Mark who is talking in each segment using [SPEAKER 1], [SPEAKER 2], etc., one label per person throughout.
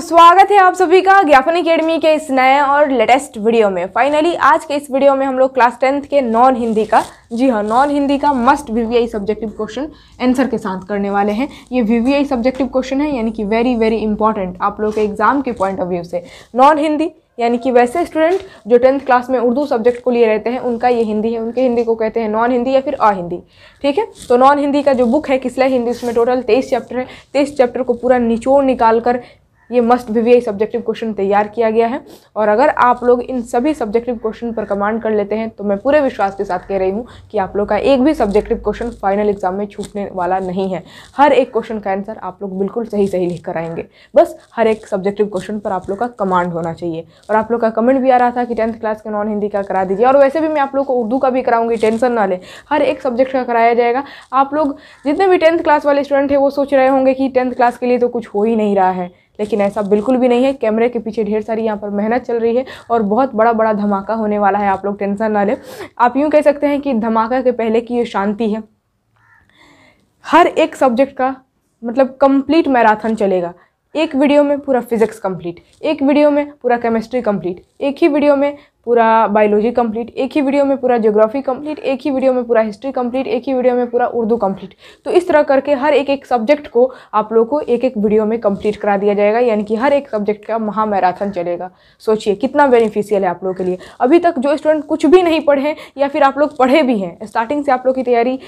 [SPEAKER 1] स्वागत है आप सभी का ज्ञापन अकेडमी के इस नए और लेटेस्ट वीडियो में फाइनली आज के इस वीडियो में हम लोग क्लास टेंथ के नॉन हिंदी का जी हाँ नॉन हिंदी का must VVI subjective question answer के साथ करने वाले हैं ये वीवीआई सब्जेक्टिव क्वेश्चन है यानी कि वेरी वेरी इंपॉर्टेंट आप लोग के एग्जाम के पॉइंट ऑफ व्यू से नॉन हिंदी यानी कि वैसे स्टूडेंट जो टेंथ क्लास में उर्दू सब्जेक्ट को लिए रहते हैं उनका ये हिंदी है उनके हिंदी को कहते हैं नॉन हिंदी या फिर अ हिंदी ठीक है तो नॉन हिंदी का जो बुक है किसला हिंदी उसमें टोटल तेईस चैप्टर है तेईस चैप्टर को पूरा निचोड़ निकाल कर ये मस्ट भी वी सब्जेक्टिव क्वेश्चन तैयार किया गया है और अगर आप लोग इन सभी सब्जेक्टिव क्वेश्चन पर कमांड कर लेते हैं तो मैं पूरे विश्वास के साथ कह रही हूँ कि आप लोग का एक भी सब्जेक्टिव क्वेश्चन फाइनल एग्जाम में छूटने वाला नहीं है हर एक क्वेश्चन का आंसर आप लोग बिल्कुल सही सही लिख कर आएंगे बस हर एक सब्जेक्टिव क्वेश्चन पर आप लोग का कमांड होना चाहिए और आप लोग का कमेंट भी आ रहा था कि टेंथ क्लास के नॉन हिंदी का करा दीजिए और वैसे भी मैं आप लोग को उर्दू का भी कराऊंगी टेंशन ना ले हर एक सब्जेक्ट का कराया जाएगा आप लोग जितने भी टेंथ क्लास वाले स्टूडेंट हैं वो सोच रहे होंगे कि टेंथ क्लास के लिए तो कुछ हो ही नहीं रहा है लेकिन ऐसा बिल्कुल भी नहीं है कैमरे के पीछे ढेर सारी यहाँ पर मेहनत चल रही है और बहुत बड़ा बड़ा धमाका होने वाला है आप लोग टेंशन ना लें आप यूँ कह सकते हैं कि धमाका के पहले की ये शांति है हर एक सब्जेक्ट का मतलब कंप्लीट मैराथन चलेगा एक वीडियो में पूरा फिजिक्स कंप्लीट एक वीडियो में पूरा केमिस्ट्री कंप्लीट एक ही वीडियो में पूरा बायोलॉजी कंप्लीट एक ही वीडियो में पूरा ज्योग्राफी कंप्लीट एक ही वीडियो में पूरा हिस्ट्री कंप्लीट एक ही वीडियो में पूरा उर्दू कंप्लीट तो इस तरह करके हर एक एक सब्जेक्ट को आप लोगों को एक एक वीडियो में कंप्लीट करा दिया जाएगा यानी कि हर एक सब्जेक्ट का महामैराथन चलेगा सोचिए कितना बेनिफिशियल है आप लोगों के लिए अभी तक जो स्टूडेंट कुछ भी नहीं पढ़े या फिर आप लोग पढ़े भी हैं स्टार्टिंग से आप लोग की तैयारी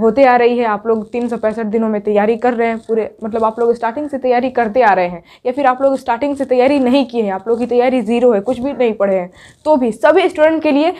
[SPEAKER 1] होते आ रही है आप लोग तीन सौ पैंसठ दिनों में तैयारी कर रहे हैं पूरे मतलब आप लोग स्टार्टिंग से तैयारी करते आ रहे हैं या फिर आप लोग स्टार्टिंग से तैयारी नहीं किए हैं आप लोग की तैयारी ज़ीरो है कुछ भी नहीं पढ़े हैं तो भी सभी स्टूडेंट के लिए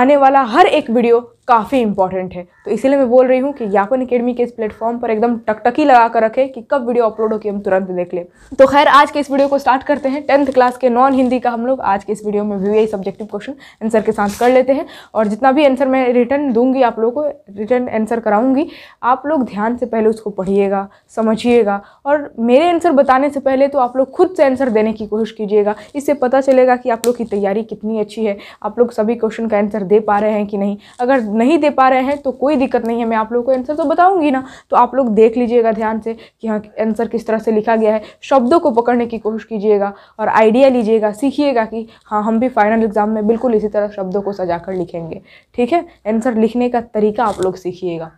[SPEAKER 1] आने वाला हर एक वीडियो काफ़ी इंपॉर्टेंट है तो इसीलिए मैं बोल रही हूँ कि यापन अकेडमी के इस प्लेटफॉर्म पर एकदम टकटकी लगा कर रखें कि कब वीडियो अपलोड हो कि हम तुरंत देख लें तो खैर आज के इस वीडियो को स्टार्ट करते हैं टेंथ क्लास के नॉन हिंदी का हम लोग आज के इस वीडियो में वी सब्जेक्टिव क्वेश्चन आंसर के साथ कर लेते हैं और जितना भी आंसर मैं रिटर्न दूंगी आप लोगों को रिटर्न आंसर कराऊंगी आप लोग ध्यान से पहले उसको पढ़िएगा समझिएगा और मेरे आंसर बताने से पहले तो आप लोग खुद से आंसर देने की कोशिश कीजिएगा इससे पता चलेगा कि आप लोग की तैयारी कितनी अच्छी है आप लोग सभी क्वेश्चन का आंसर दे पा रहे हैं कि नहीं अगर नहीं दे पा रहे हैं तो कोई दिक्कत नहीं है मैं आप लोगों को आंसर तो बताऊँगी ना तो आप लोग देख लीजिएगा ध्यान से कि हाँ आंसर किस तरह से लिखा गया है शब्दों को पकड़ने की कोशिश कीजिएगा और आइडिया लीजिएगा सीखिएगा कि हाँ हम भी फाइनल एग्ज़ाम में बिल्कुल इसी तरह शब्दों को सजा कर लिखेंगे ठीक है आंसर लिखने का तरीका आप लोग सीखिएगा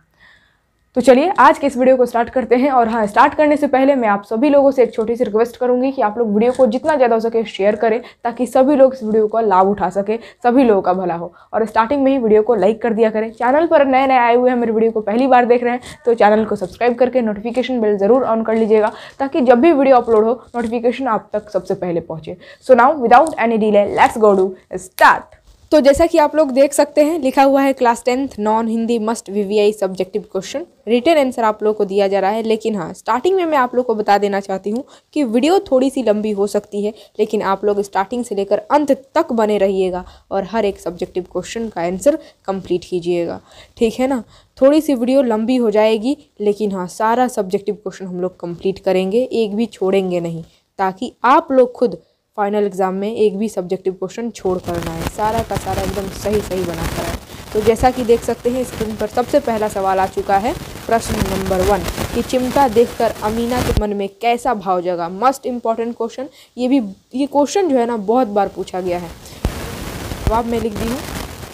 [SPEAKER 1] तो चलिए आज के इस वीडियो को स्टार्ट करते हैं और हाँ स्टार्ट करने से पहले मैं आप सभी लोगों से एक छोटी सी रिक्वेस्ट करूंगी कि आप लोग वीडियो को जितना ज़्यादा हो सके शेयर करें ताकि सभी लोग इस वीडियो का लाभ उठा सकें सभी लोगों का भला हो और स्टार्टिंग में ही वीडियो को लाइक कर दिया करें चैनल पर नए नए आए हुए हैं मेरे वीडियो को पहली बार देख रहे हैं तो चैनल को सब्सक्राइब करके नोटिफिकेशन बिल ज़रूर ऑन कर लीजिएगा ताकि जब भी वीडियो अपलोड हो नोटिफिकेशन आप तक सबसे पहले पहुँचे so now without any delay let's go do start तो जैसा कि आप लोग देख सकते हैं लिखा हुआ है class tenth non Hindi must VVI subjective question return answer आप लोग को दिया जा रहा है लेकिन हाँ स्टार्टिंग में मैं आप लोग को बता देना चाहती हूँ कि वीडियो थोड़ी सी लंबी हो सकती है लेकिन आप लोग स्टार्टिंग से लेकर अंत तक बने रहिएगा और हर एक सब्जेक्टिव क्वेश्चन का आंसर कंप्लीट कीजिएगा ठीक है ना थोड़ी सी वीडियो लंबी हो जाएगी लेकिन हाँ सारा सब्जेक्टिव क्वेश्चन हम लोग कंप्लीट करेंगे एक भी छोड़ेंगे नहीं ताकि आप लोग खुद फाइनल एग्ज़ाम में एक भी सब्जेक्टिव क्वेश्चन छोड़ करना है सारा का सारा एकदम सही सही बना कर है तो जैसा कि देख सकते हैं स्क्रीन पर सबसे पहला सवाल आ चुका है प्रश्न नंबर वन कि चिमटा देखकर अमीना के मन में कैसा भाव जगा मस्ट इम्पॉर्टेंट क्वेश्चन ये भी ये क्वेश्चन जो है ना बहुत बार पूछा गया है जवाब मैं लिख दी हूँ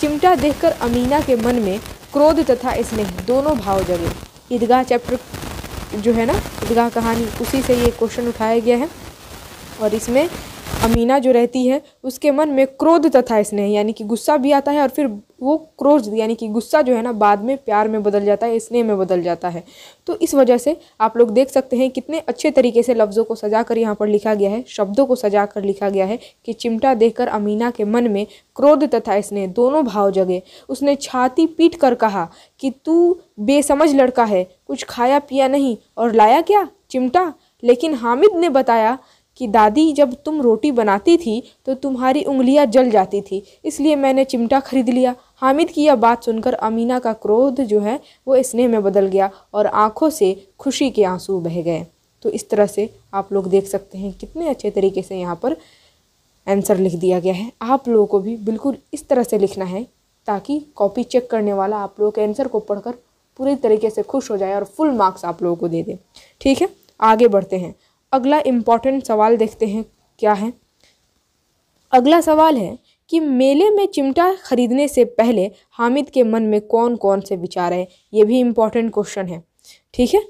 [SPEAKER 1] चिमटा देखकर अमीना के मन में क्रोध तथा स्नेह दोनों भाव जगे ईदगाह चैप्टर जो है ना ईदगाह कहानी उसी से ये क्वेश्चन उठाया गया है और इसमें अमीना जो रहती है उसके मन में क्रोध तथा स्नेह यानी कि गुस्सा भी आता है और फिर वो क्रोध यानी कि गुस्सा जो है ना बाद में प्यार में बदल जाता है स्नेह में बदल जाता है तो इस वजह से आप लोग देख सकते हैं कितने अच्छे तरीके से लफ्ज़ों को सजा कर यहाँ पर लिखा गया है शब्दों को सजा कर लिखा गया है कि चिमटा देखकर अमीना के मन में क्रोध तथा स्नेह दोनों भाव जगे उसने छाती पीट कर कहा कि तू बेसमझ लड़का है कुछ खाया पिया नहीं और लाया क्या चिमटा लेकिन हामिद ने बताया कि दादी जब तुम रोटी बनाती थी तो तुम्हारी उंगलियां जल जाती थी इसलिए मैंने चिमटा खरीद लिया हामिद की यह बात सुनकर अमीना का क्रोध जो है वो स्नेह में बदल गया और आंखों से खुशी के आंसू बह गए तो इस तरह से आप लोग देख सकते हैं कितने अच्छे तरीके से यहाँ पर आंसर लिख दिया गया है आप लोगों को भी बिल्कुल इस तरह से लिखना है ताकि कॉपी चेक करने वाला आप लोगों के आंसर को पढ़कर पूरे तरीके से खुश हो जाए और फुल मार्क्स आप लोगों को दे दे ठीक है आगे बढ़ते हैं अगला इम्पॉर्टेंट सवाल देखते हैं क्या है अगला सवाल है कि मेले में चिमटा खरीदने से पहले हामिद के मन में कौन कौन से विचार आए ये भी इम्पॉर्टेंट क्वेश्चन है ठीक है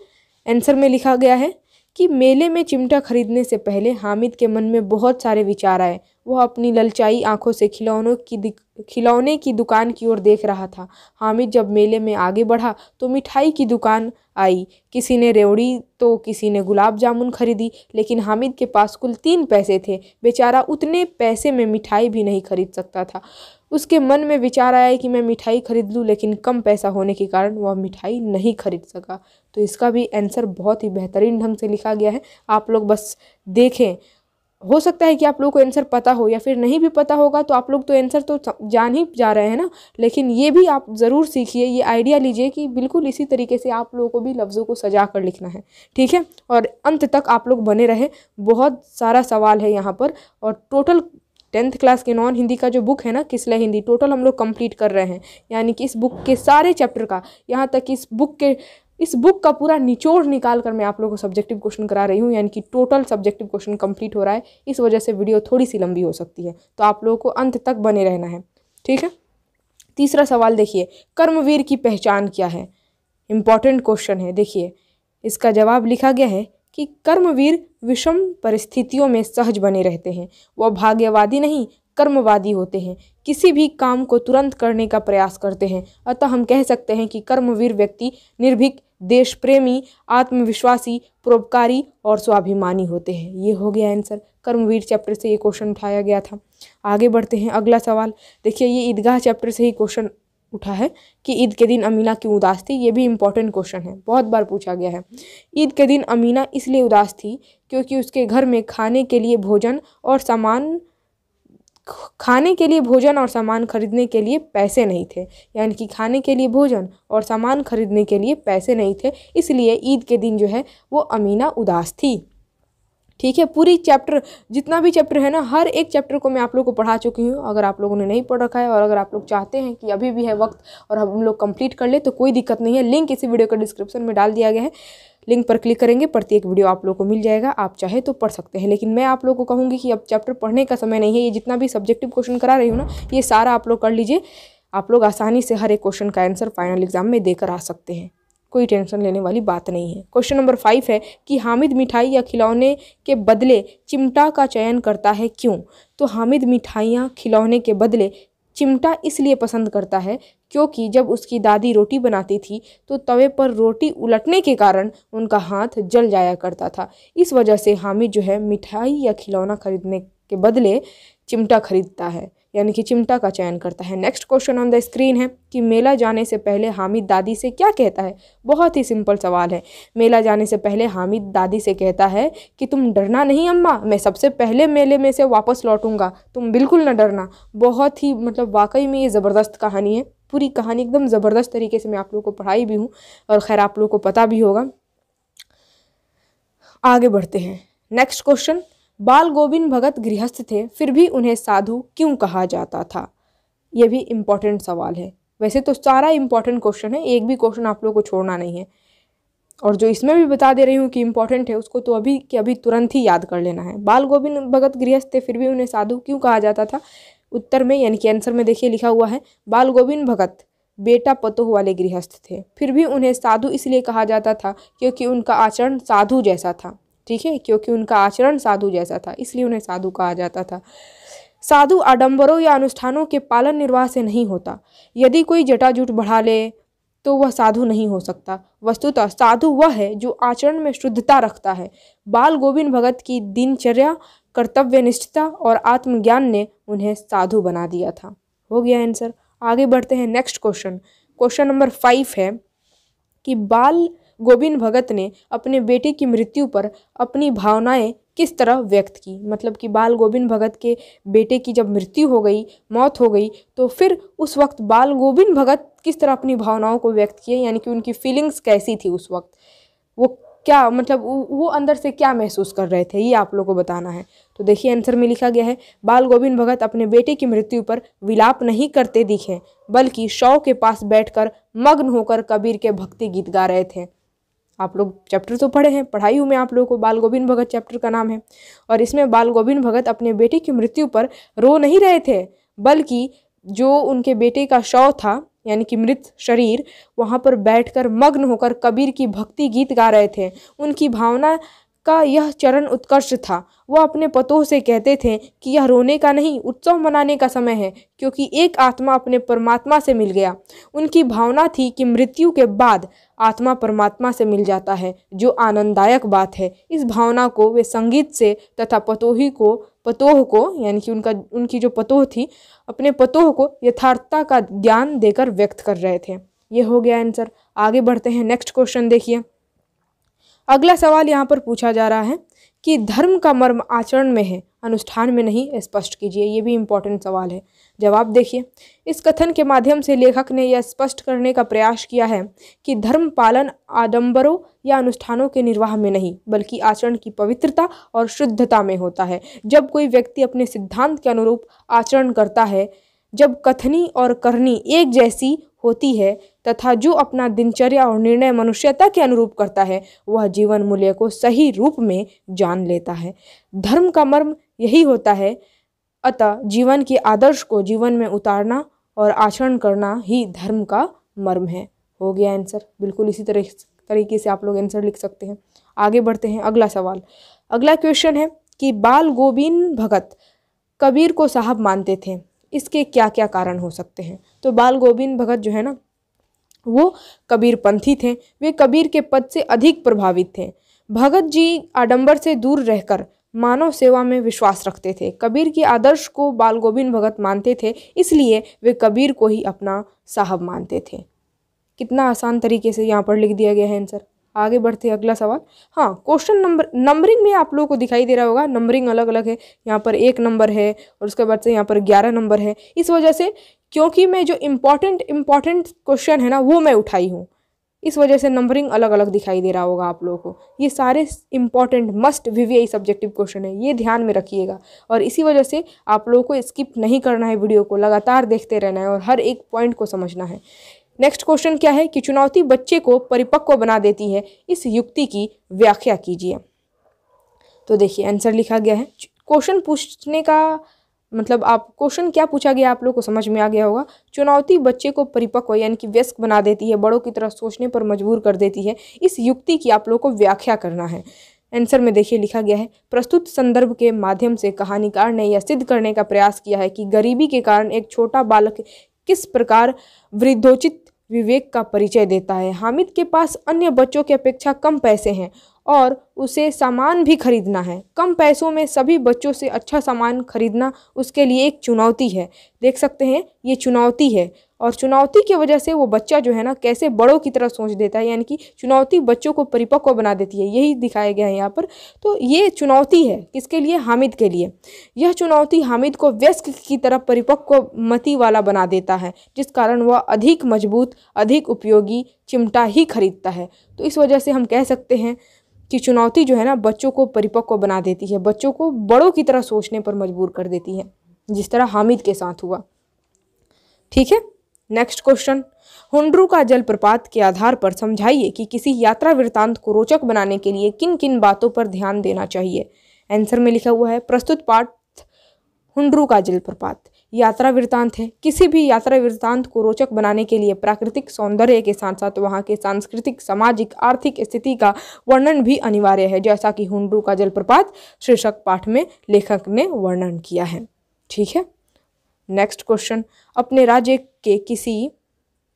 [SPEAKER 1] आंसर में लिखा गया है कि मेले में चिमटा खरीदने से पहले हामिद के मन में बहुत सारे विचार आए वह अपनी ललचाई आंखों से खिलौनों की खिलौने की दुकान की ओर देख रहा था हामिद जब मेले में आगे बढ़ा तो मिठाई की दुकान आई किसी ने रेवड़ी तो किसी ने गुलाब जामुन खरीदी लेकिन हामिद के पास कुल तीन पैसे थे बेचारा उतने पैसे में मिठाई भी नहीं खरीद सकता था उसके मन में विचार आया कि मैं मिठाई खरीद लूँ लेकिन कम पैसा होने के कारण वह मिठाई नहीं खरीद सका तो इसका भी आंसर बहुत ही बेहतरीन ढंग से लिखा गया है आप लोग बस देखें हो सकता है कि आप लोगों को आंसर पता हो या फिर नहीं भी पता होगा तो आप लोग तो आंसर तो जान ही जा रहे हैं ना लेकिन ये भी आप ज़रूर सीखिए ये आइडिया लीजिए कि बिल्कुल इसी तरीके से आप लोगों को भी लफ्ज़ों को सजा कर लिखना है ठीक है और अंत तक आप लोग बने रहे बहुत सारा सवाल है यहाँ पर और टोटल टेंथ क्लास के नॉन हिंदी का जो बुक है ना किसला हिंदी टोटल हम लोग कंप्लीट कर रहे हैं यानी कि इस बुक के सारे चैप्टर का यहाँ तक कि इस बुक के इस बुक का पूरा निचोड़ निकाल कर मैं आप लोगों को सब्जेक्टिव क्वेश्चन करा रही हूँ यानी कि टोटल सब्जेक्टिव क्वेश्चन कंप्लीट हो रहा है इस वजह से वीडियो थोड़ी सी लंबी हो सकती है तो आप लोगों को अंत तक बने रहना है ठीक है तीसरा सवाल देखिए कर्मवीर की पहचान क्या है इम्पॉर्टेंट क्वेश्चन है देखिए इसका जवाब लिखा गया है कि कर्मवीर विषम परिस्थितियों में सहज बने रहते हैं वह भाग्यवादी नहीं कर्मवादी होते हैं किसी भी काम को तुरंत करने का प्रयास करते हैं अतः हम कह सकते हैं कि कर्मवीर व्यक्ति निर्भीक देश प्रेमी आत्मविश्वासी परोपकारी और स्वाभिमानी होते हैं ये हो गया आंसर कर्मवीर चैप्टर से ये क्वेश्चन उठाया गया था आगे बढ़ते हैं अगला सवाल देखिए ये ईदगाह चैप्टर से ही क्वेश्चन उठा है कि ईद के दिन अमीना क्यों उदास थी ये भी इम्पॉर्टेंट क्वेश्चन है बहुत बार पूछा गया है ईद के दिन अमीना इसलिए उदास थी क्योंकि उसके घर में खाने के लिए भोजन और सामान खाने के लिए भोजन और सामान खरीदने के लिए पैसे नहीं थे यानी कि खाने के लिए भोजन और सामान खरीदने के लिए पैसे नहीं थे इसलिए ईद के दिन जो है वो अमीना उदास थी ठीक है पूरी चैप्टर जितना भी चैप्टर है ना हर एक चैप्टर को मैं आप लोग को पढ़ा चुकी हूँ अगर आप लोगों ने नहीं पढ़ रखा है और अगर आप लोग चाहते हैं कि अभी भी है वक्त और हम लोग कंप्लीट कर ले तो कोई दिक्कत नहीं है लिंक इसी वीडियो के डिस्क्रिप्शन में डाल दिया गया है लिंक पर क्लिक करेंगे प्रत्येक वीडियो आप लोग को मिल जाएगा आप चाहे तो पढ़ सकते हैं लेकिन मैं आप लोग को कहूँगी कि अब चैप्टर पढ़ने का समय नहीं है ये जितना भी सब्जेक्टिव क्वेश्चन करा रही हूँ ना ये सारा आप लोग कर लीजिए आप लोग आसानी से हर एक क्वेश्चन का आंसर फाइनल एग्जाम में देकर आ सकते हैं कोई टेंशन लेने वाली बात नहीं है क्वेश्चन नंबर फाइव है कि हामिद मिठाई या खिलौने के बदले चिमटा का चयन करता है क्यों तो हामिद मिठाइयाँ खिलौने के बदले चिमटा इसलिए पसंद करता है क्योंकि जब उसकी दादी रोटी बनाती थी तो तवे पर रोटी उलटने के कारण उनका हाथ जल जाया करता था इस वजह से हामिद जो है मिठाई या खिलौना खरीदने के बदले चिमटा खरीदता है यानी कि चिमटा का चयन करता है next question on the screen है कि मेला जाने से पहले हामिद दादी से क्या कहता है बहुत ही सिंपल सवाल है मेला जाने से पहले हामिद दादी से कहता है कि तुम डरना नहीं अम्मा मैं सबसे पहले मेले में से वापस लौटूंगा तुम बिल्कुल ना डरना बहुत ही मतलब वाकई में ये ज़बरदस्त कहानी है पूरी कहानी एकदम ज़बरदस्त तरीके से मैं आप लोगों को पढ़ाई भी हूँ और खैर आप लोगों को पता भी होगा आगे बढ़ते हैं नेक्स्ट क्वेश्चन बाल गोविंद भगत गृहस्थ थे फिर भी उन्हें साधु क्यों कहा जाता था यह भी इम्पॉर्टेंट सवाल है वैसे तो सारा इम्पॉर्टेंट क्वेश्चन है एक भी क्वेश्चन आप लोग को छोड़ना नहीं है और जो इसमें भी बता दे रही हूँ कि इम्पॉर्टेंट है उसको तो अभी कि अभी तुरंत ही याद कर लेना है बाल गोविंद भगत गृहस्थ थे फिर भी उन्हें साधु क्यों कहा जाता था उत्तर में यानी कि आंसर में देखिए लिखा हुआ है बाल गोविंद भगत बेटा पतोह वाले गृहस्थ थे फिर भी उन्हें साधु इसलिए कहा जाता था क्योंकि उनका आचरण साधु जैसा था ठीक है क्योंकि उनका आचरण साधु जैसा था इसलिए उन्हें साधु कहा जाता था साधु आडंबरों या अनुष्ठानों के पालन निर्वाह से नहीं होता यदि कोई जटाजुट बढ़ा ले तो वह साधु नहीं हो सकता वस्तुतः साधु वह है जो आचरण में शुद्धता रखता है बाल गोविंद भगत की दिनचर्या कर्तव्य निष्ठता और आत्मज्ञान ने उन्हें साधु बना दिया था हो गया आंसर आगे बढ़ते हैं next question question number five है कि बाल गोविंद भगत ने अपने बेटे की मृत्यु पर अपनी भावनाएं किस तरह व्यक्त की मतलब कि बाल गोविंद भगत के बेटे की जब मृत्यु हो गई मौत हो गई तो फिर उस वक्त बाल गोविंद भगत किस तरह अपनी भावनाओं को व्यक्त किए यानी कि उनकी फीलिंग्स कैसी थी उस वक्त वो क्या मतलब वो अंदर से क्या महसूस कर रहे थे ये आप लोगों को बताना है तो देखिए आंसर में लिखा गया है बाल गोविंद भगत अपने बेटे की मृत्यु पर विलाप नहीं करते दिखे बल्कि शव के पास बैठकर मग्न होकर कबीर के भक्ति गीत गा रहे थे आप लोग चैप्टर तो पढ़े हैं पढ़ाई में आप लोगों को बाल गोविंद भगत चैप्टर का नाम है और इसमें बाल गोविंद भगत अपने बेटे की मृत्यु पर रो नहीं रहे थे बल्कि जो उनके बेटे का शव था यानी कि मृत शरीर वहाँ पर बैठकर मग्न होकर कबीर की भक्ति गीत गा रहे थे उनकी भावना का यह चरण उत्कर्ष था वह अपने पतों से कहते थे कि यह रोने का नहीं उत्सव मनाने का समय है क्योंकि एक आत्मा अपने परमात्मा से मिल गया उनकी भावना थी कि मृत्यु के बाद आत्मा परमात्मा से मिल जाता है जो आनंददायक बात है इस भावना को वे संगीत से तथा पतोही को पतोह को यानी कि उनका उनकी जो पतोह थी अपने पतोह को यथार्थता का ज्ञान देकर व्यक्त कर रहे थे ये हो गया आंसर आगे बढ़ते हैं नेक्स्ट क्वेश्चन देखिए अगला सवाल यहाँ पर पूछा जा रहा है कि धर्म का मर्म आचरण में है अनुष्ठान में नहीं स्पष्ट कीजिए ये भी इम्पोर्टेंट सवाल है जवाब देखिए इस कथन के माध्यम से लेखक ने यह स्पष्ट करने का प्रयास किया है कि धर्म पालन आडंबरों या अनुष्ठानों के निर्वाह में नहीं बल्कि आचरण की पवित्रता और शुद्धता में होता है जब कोई व्यक्ति अपने सिद्धांत के अनुरूप आचरण करता है जब कथनी और करनी एक जैसी होती है तथा जो अपना दिनचर्या और निर्णय मनुष्यता के अनुरूप करता है वह जीवन मूल्य को सही रूप में जान लेता है धर्म का मर्म यही होता है अतः जीवन के आदर्श को जीवन में उतारना और आचरण करना ही धर्म का मर्म है हो गया आंसर बिल्कुल इसी तरह तरीके से आप लोग आंसर लिख सकते हैं आगे बढ़ते हैं अगला सवाल अगला क्वेश्चन है कि बाल गोविंद भगत कबीर को साहब मानते थे इसके क्या क्या कारण हो सकते हैं तो बाल गोविंद भगत जो है ना वो कबीरपंथी थे वे कबीर के पद से अधिक प्रभावित थे भगत जी आडंबर से दूर रहकर मानव सेवा में विश्वास रखते थे कबीर के आदर्श को बाल गोविंद भगत मानते थे इसलिए वे कबीर को ही अपना साहब मानते थे कितना आसान तरीके से यहाँ पर लिख दिया गया है आंसर आगे बढ़ते अगला सवाल हाँ क्वेश्चन नंबर नंबरिंग में आप लोगों को दिखाई दे रहा होगा नंबरिंग अलग अलग है यहाँ पर एक नंबर है और उसके बाद से यहाँ पर ग्यारह नंबर है इस वजह से क्योंकि मैं जो इम्पॉर्टेंट इम्पॉर्टेंट क्वेश्चन है ना वो मैं उठाई हूँ इस वजह से नंबरिंग अलग अलग दिखाई दे रहा होगा आप लोगों को ये सारे important must VVI subjective question है ये ध्यान में रखिएगा और इसी वजह से आप लोगों को स्किप नहीं करना है वीडियो को लगातार देखते रहना है और हर एक पॉइंट को समझना है नेक्स्ट क्वेश्चन क्या है कि चुनौती बच्चे को परिपक्व बना देती है इस युक्ति की व्याख्या कीजिए तो देखिए आंसर लिखा गया है क्वेश्चन पूछने का मतलब आप क्वेश्चन क्या पूछा गया आप लोग को समझ में आ गया होगा चुनौती बच्चे को परिपक्व यानी कि व्यस्क बना देती है बड़ों की तरह सोचने पर मजबूर कर देती है इस युक्ति की आप लोग को व्याख्या करना है आंसर में देखिए लिखा गया है प्रस्तुत संदर्भ के माध्यम से कहानीकार ने यह सिद्ध करने का प्रयास किया है कि गरीबी के कारण एक छोटा बालक किस प्रकार वृद्धोचित विवेक का परिचय देता है हामिद के पास अन्य बच्चों की अपेक्षा कम पैसे हैं और उसे सामान भी खरीदना है कम पैसों में सभी बच्चों से अच्छा सामान खरीदना उसके लिए एक चुनौती है देख सकते हैं ये चुनौती है और चुनौती की वजह से वो बच्चा जो है ना कैसे बड़ों की तरह सोच देता है यानी कि चुनौती बच्चों को परिपक्व बना देती है यही दिखाया गया है यहाँ पर तो ये चुनौती है किसके लिए हामिद के लिए यह चुनौती हामिद को व्यस्क की तरह परिपक्व मती वाला बना देता है जिस कारण वह अधिक मजबूत अधिक उपयोगी चिमटा ही खरीदता है तो इस वजह से हम कह सकते हैं कि चुनौती जो है ना बच्चों को परिपक्व बना देती है बच्चों को बड़ों की तरह सोचने पर मजबूर कर देती है जिस तरह हामिद के साथ हुआ ठीक है नेक्स्ट क्वेश्चन हुंड्रू का जलप्रपात के आधार पर समझाइए कि किसी यात्रा वृत्तांत को रोचक बनाने के लिए किन किन बातों पर ध्यान देना चाहिए आंसर में लिखा हुआ है प्रस्तुत पाठ हुंड्रू का जलप्रपात यात्रा वृत्तांत है किसी भी यात्रा वृत्तांत को रोचक बनाने के लिए प्राकृतिक सौंदर्य के साथ साथ वहाँ के सांस्कृतिक सामाजिक आर्थिक स्थिति का वर्णन भी अनिवार्य है जैसा कि हुंडू का जलप्रपात शीर्षक पाठ में लेखक ने वर्णन किया है ठीक है नेक्स्ट क्वेश्चन अपने राज्य के किसी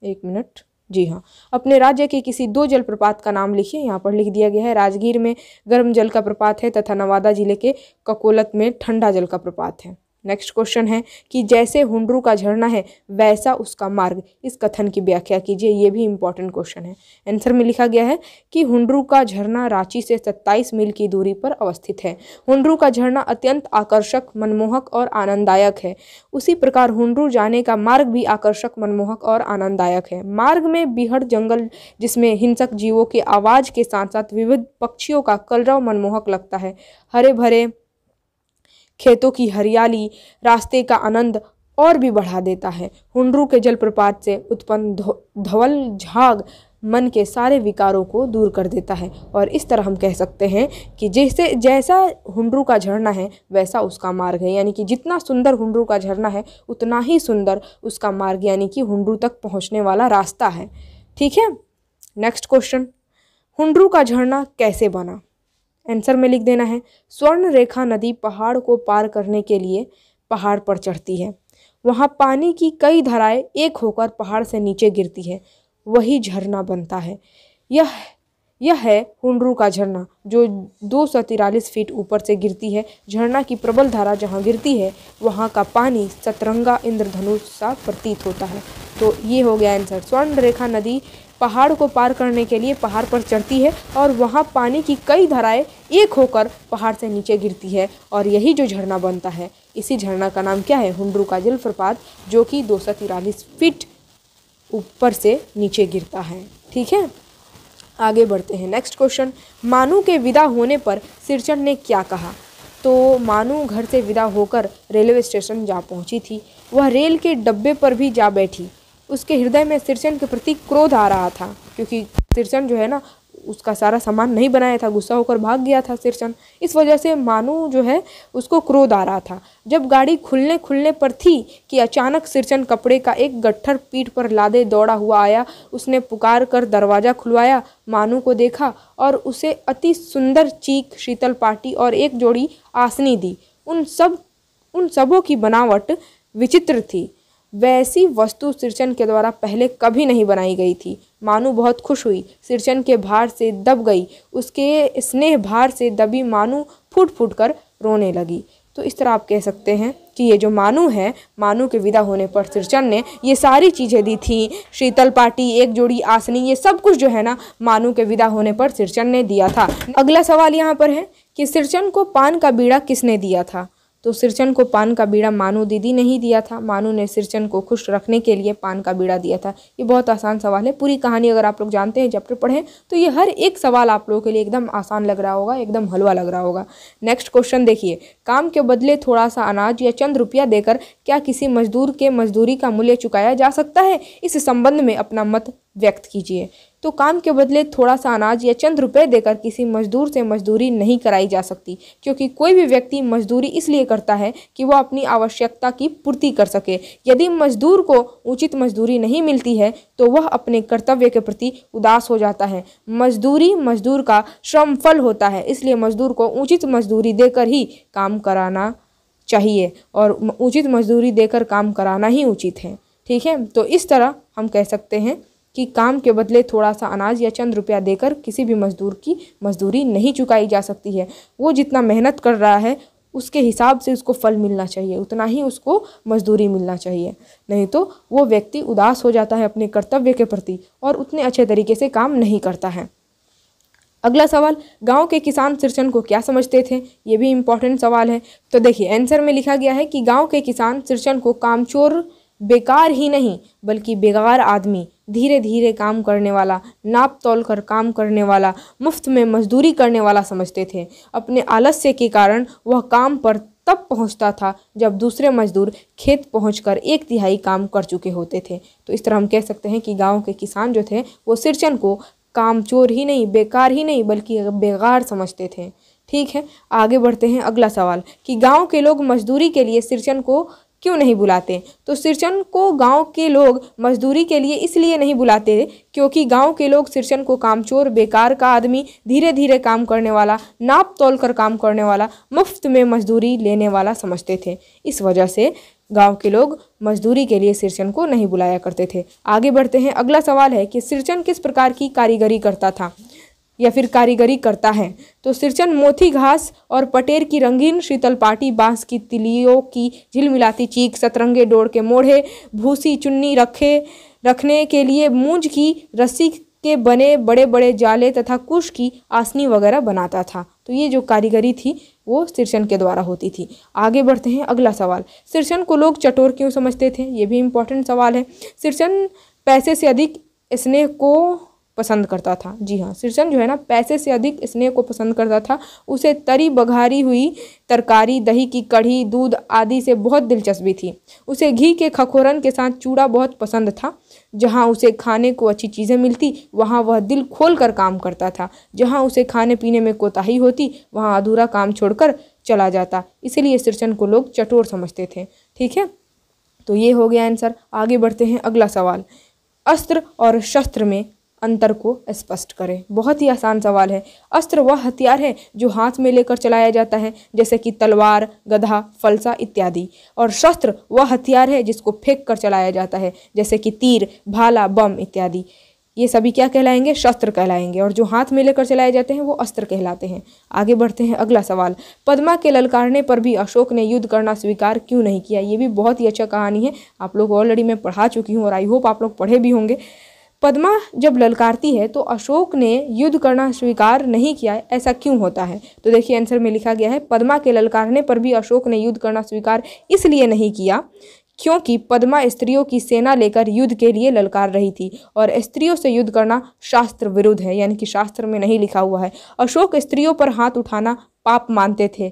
[SPEAKER 1] एक मिनट जी हाँ अपने राज्य के किसी दो जलप्रपात का नाम लिखिए यहाँ पर लिख दिया गया है राजगीर में गर्म जल का प्रपात है तथा नवादा जिले के ककोलत में ठंडा जल का प्रपात है नेक्स्ट क्वेश्चन है कि जैसे हुंडरू का झरना है वैसा उसका मार्ग इस कथन की व्याख्या कीजिए ये भी इंपॉर्टेंट क्वेश्चन है आंसर में लिखा गया है कि हुंडरू का झरना रांची से 27 मील की दूरी पर अवस्थित है हुंडरू का झरना अत्यंत आकर्षक मनमोहक और आनंददायक है उसी प्रकार हुंडरू जाने का मार्ग भी आकर्षक मनमोहक और आनंददायक है मार्ग में बिहड़ जंगल जिसमें हिंसक जीवों की आवाज़ के साथ साथ विविध पक्षियों का कलरव मनमोहक लगता है हरे भरे खेतों की हरियाली रास्ते का आनंद और भी बढ़ा देता है हुंडरू के जलप्रपात से उत्पन्न धवल झाग मन के सारे विकारों को दूर कर देता है और इस तरह हम कह सकते हैं कि जैसे जैसा हुंडरू का झरना है वैसा उसका मार्ग है यानी कि जितना सुंदर हुंडरू का झरना है उतना ही सुंदर उसका मार्ग यानी कि हुंडरू तक पहुंचने वाला रास्ता है ठीक है नेक्स्ट क्वेश्चन हुंडरू का झरना कैसे बना आंसर में लिख देना है स्वर्ण रेखा नदी पहाड़ को पार करने के लिए पहाड़ पर चढ़ती है वहाँ पानी की कई धाराएं एक होकर पहाड़ से नीचे गिरती है वही झरना बनता है यह यह है हुंडरू का झरना जो दो सौ तिरालीस फीट ऊपर से गिरती है झरना की प्रबल धारा जहाँ गिरती है वहाँ का पानी सतरंगा इंद्रधनुष सा प्रतीत होता है तो ये हो गया आंसर स्वर्ण रेखा नदी पहाड़ को पार करने के लिए पहाड़ पर चढ़ती है और वहाँ पानी की कई धाराएं एक होकर पहाड़ से नीचे गिरती है और यही जो झरना बनता है इसी झरना का नाम क्या है हुंडरू का जलप्रपात जो कि दो फीट ऊपर से नीचे गिरता है ठीक है आगे बढ़ते हैं नेक्स्ट क्वेश्चन मानू के विदा होने पर सिरचंद ने क्या कहा तो मानू घर से विदा होकर रेलवे स्टेशन जा पहुंची थी वह रेल के डब्बे पर भी जा बैठी उसके हृदय में सिरचन के प्रति क्रोध आ रहा था क्योंकि सिरसन जो है ना उसका सारा सामान नहीं बनाया था गुस्सा होकर भाग गया था सिरसन इस वजह से मानू जो है उसको क्रोध आ रहा था जब गाड़ी खुलने खुलने पर थी कि अचानक सिरसन कपड़े का एक गट्ठर पीठ पर लादे दौड़ा हुआ आया उसने पुकार कर दरवाज़ा खुलवाया मानू को देखा और उसे अति सुंदर चीख शीतल पाटी और एक जोड़ी आसनी दी उन सब उन सबों की बनावट विचित्र थी वैसी वस्तु सिरचन के द्वारा पहले कभी नहीं बनाई गई थी मानू बहुत खुश हुई सिरचन के भार से दब गई उसके स्नेह भार से दबी मानू फूट फूट कर रोने लगी तो इस तरह आप कह सकते हैं कि ये जो मानू है मानू के विदा होने पर सिरचन ने ये सारी चीज़ें दी थी शीतल पाटी एक जोड़ी आसनी ये सब कुछ जो है ना मानू के विदा होने पर सिरचन ने दिया था अगला सवाल यहाँ पर है कि सिरचन को पान का बीड़ा किसने दिया था तो सिरचन को पान का बीड़ा मानू दीदी नहीं दिया था मानू ने सिरचन को खुश रखने के लिए पान का बीड़ा दिया था ये बहुत आसान सवाल है पूरी कहानी अगर आप लोग जानते हैं चैप्टर पढ़ें तो ये हर एक सवाल आप लोगों के लिए एकदम आसान लग रहा होगा एकदम हलवा लग रहा होगा नेक्स्ट क्वेश्चन देखिए काम के बदले थोड़ा सा अनाज या चंद रुपया देकर क्या किसी मजदूर के मजदूरी का मूल्य चुकाया जा सकता है इस संबंध में अपना मत व्यक्त कीजिए तो काम के बदले थोड़ा सा अनाज या चंद रुपए देकर किसी मजदूर से मजदूरी नहीं कराई जा सकती क्योंकि कोई भी व्यक्ति मजदूरी इसलिए करता है कि वह अपनी आवश्यकता की पूर्ति कर सके यदि मजदूर को उचित मजदूरी नहीं मिलती है तो वह अपने कर्तव्य के प्रति उदास हो जाता है मजदूरी मजदूर का श्रम फल होता है इसलिए मजदूर को उचित मजदूरी देकर ही काम कराना चाहिए और उचित मजदूरी देकर काम कराना ही उचित है ठीक है तो इस तरह हम कह सकते हैं कि काम के बदले थोड़ा सा अनाज या चंद रुपया देकर किसी भी मजदूर की मजदूरी नहीं चुकाई जा सकती है वो जितना मेहनत कर रहा है उसके हिसाब से उसको फल मिलना चाहिए उतना ही उसको मजदूरी मिलना चाहिए नहीं तो वो व्यक्ति उदास हो जाता है अपने कर्तव्य के प्रति और उतने अच्छे तरीके से काम नहीं करता है अगला सवाल गांव के किसान सिरचन को क्या समझते थे ये भी इम्पॉर्टेंट सवाल है तो देखिए आंसर में लिखा गया है कि गांव के किसान सिरचन को कामचोर बेकार ही नहीं बल्कि बेकार आदमी धीरे धीरे काम करने वाला नाप तोल कर काम करने वाला मुफ्त में मजदूरी करने वाला समझते थे अपने आलस्य के कारण वह काम पर तब पहुंचता था जब दूसरे मजदूर खेत पहुंचकर एक तिहाई काम कर चुके होते थे तो इस तरह हम कह सकते हैं कि गांव के किसान जो थे वो सिरचन को काम चोर ही नहीं बेकार ही नहीं बल्कि बेगार समझते थे ठीक है आगे बढ़ते हैं अगला सवाल कि गांव के लोग मजदूरी के लिए सिरचन को क्यों नहीं बुलाते तो सिरचन को गांव के लोग मजदूरी के लिए इसलिए नहीं बुलाते क्योंकि गांव के लोग सिरचन को कामचोर बेकार का आदमी धीरे धीरे काम करने वाला नाप तोल कर काम करने वाला मुफ्त में मजदूरी लेने वाला समझते थे इस वजह से गांव के लोग मजदूरी के लिए सिरचन को नहीं बुलाया करते थे आगे बढ़ते हैं अगला सवाल है कि सिरचन किस प्रकार की कारीगरी करता था या फिर कारीगरी करता है तो सिरचन मोथी घास और पटेर की रंगीन शीतल पाटी बांस की तिलियों की झिलमिलाती चीख सतरंगे डोर के मोढ़े भूसी चुन्नी रखे रखने के लिए मूंज की रस्सी के बने बड़े बड़े जाले तथा कुश की आसनी वगैरह बनाता था तो ये जो कारीगरी थी वो सिरचन के द्वारा होती थी आगे बढ़ते हैं अगला सवाल सिरचन को लोग चटोर क्यों समझते थे ये भी इम्पोर्टेंट सवाल है सिरचन पैसे से अधिक स्नेह को पसंद करता था जी हाँ सिरसन जो है ना पैसे से अधिक स्नेह को पसंद करता था उसे तरी बघारी हुई तरकारी दही की कढ़ी दूध आदि से बहुत दिलचस्पी थी उसे घी के खखोरन के साथ चूड़ा बहुत पसंद था जहाँ उसे खाने को अच्छी चीज़ें मिलती वहाँ वह दिल खोल कर काम करता था जहाँ उसे खाने पीने में कोताही होती वहाँ अधूरा काम छोड़कर चला जाता इसीलिए सिरसन को लोग चटोर समझते थे ठीक है तो ये हो गया आंसर आगे बढ़ते हैं अगला सवाल अस्त्र और शस्त्र में अंतर को स्पष्ट करें बहुत ही आसान सवाल है अस्त्र वह हथियार है जो हाथ में लेकर चलाया जाता है जैसे कि तलवार गधा फलसा इत्यादि और शस्त्र वह हथियार है जिसको फेंक कर चलाया जाता है जैसे कि तीर भाला बम इत्यादि ये सभी क्या कहलाएंगे शस्त्र कहलाएंगे और जो हाथ में लेकर चलाए जाते हैं वो अस्त्र कहलाते हैं आगे बढ़ते हैं अगला सवाल पद्मा के ललकारने पर भी अशोक ने युद्ध करना स्वीकार क्यों नहीं किया ये भी बहुत ही अच्छा कहानी है आप लोग ऑलरेडी मैं पढ़ा चुकी हूँ और आई होप आप लोग पढ़े भी होंगे पद्मा जब ललकारती है तो अशोक ने युद्ध करना स्वीकार नहीं किया ऐसा क्यों होता है तो देखिए आंसर में लिखा गया है पद्मा के ललकारने पर भी अशोक ने युद्ध करना स्वीकार इसलिए नहीं किया क्योंकि पद्मा स्त्रियों की सेना लेकर युद्ध के लिए ललकार रही थी और स्त्रियों से युद्ध करना शास्त्र विरुद्ध है यानी कि शास्त्र में नहीं लिखा हुआ है अशोक स्त्रियों पर हाथ उठाना पाप मानते थे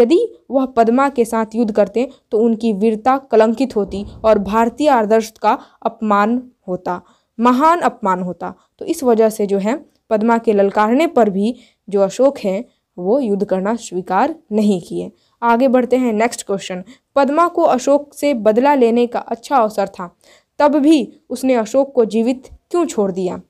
[SPEAKER 1] यदि वह पद्मा के साथ युद्ध करते तो उनकी वीरता कलंकित होती और भारतीय आदर्श का अपमान होता महान अपमान होता तो इस वजह से जो है पद्मा के ललकारने पर भी जो अशोक हैं वो युद्ध करना स्वीकार नहीं किए आगे बढ़ते हैं नेक्स्ट क्वेश्चन पद्मा को अशोक से बदला लेने का अच्छा अवसर था तब भी उसने अशोक को जीवित क्यों छोड़ दिया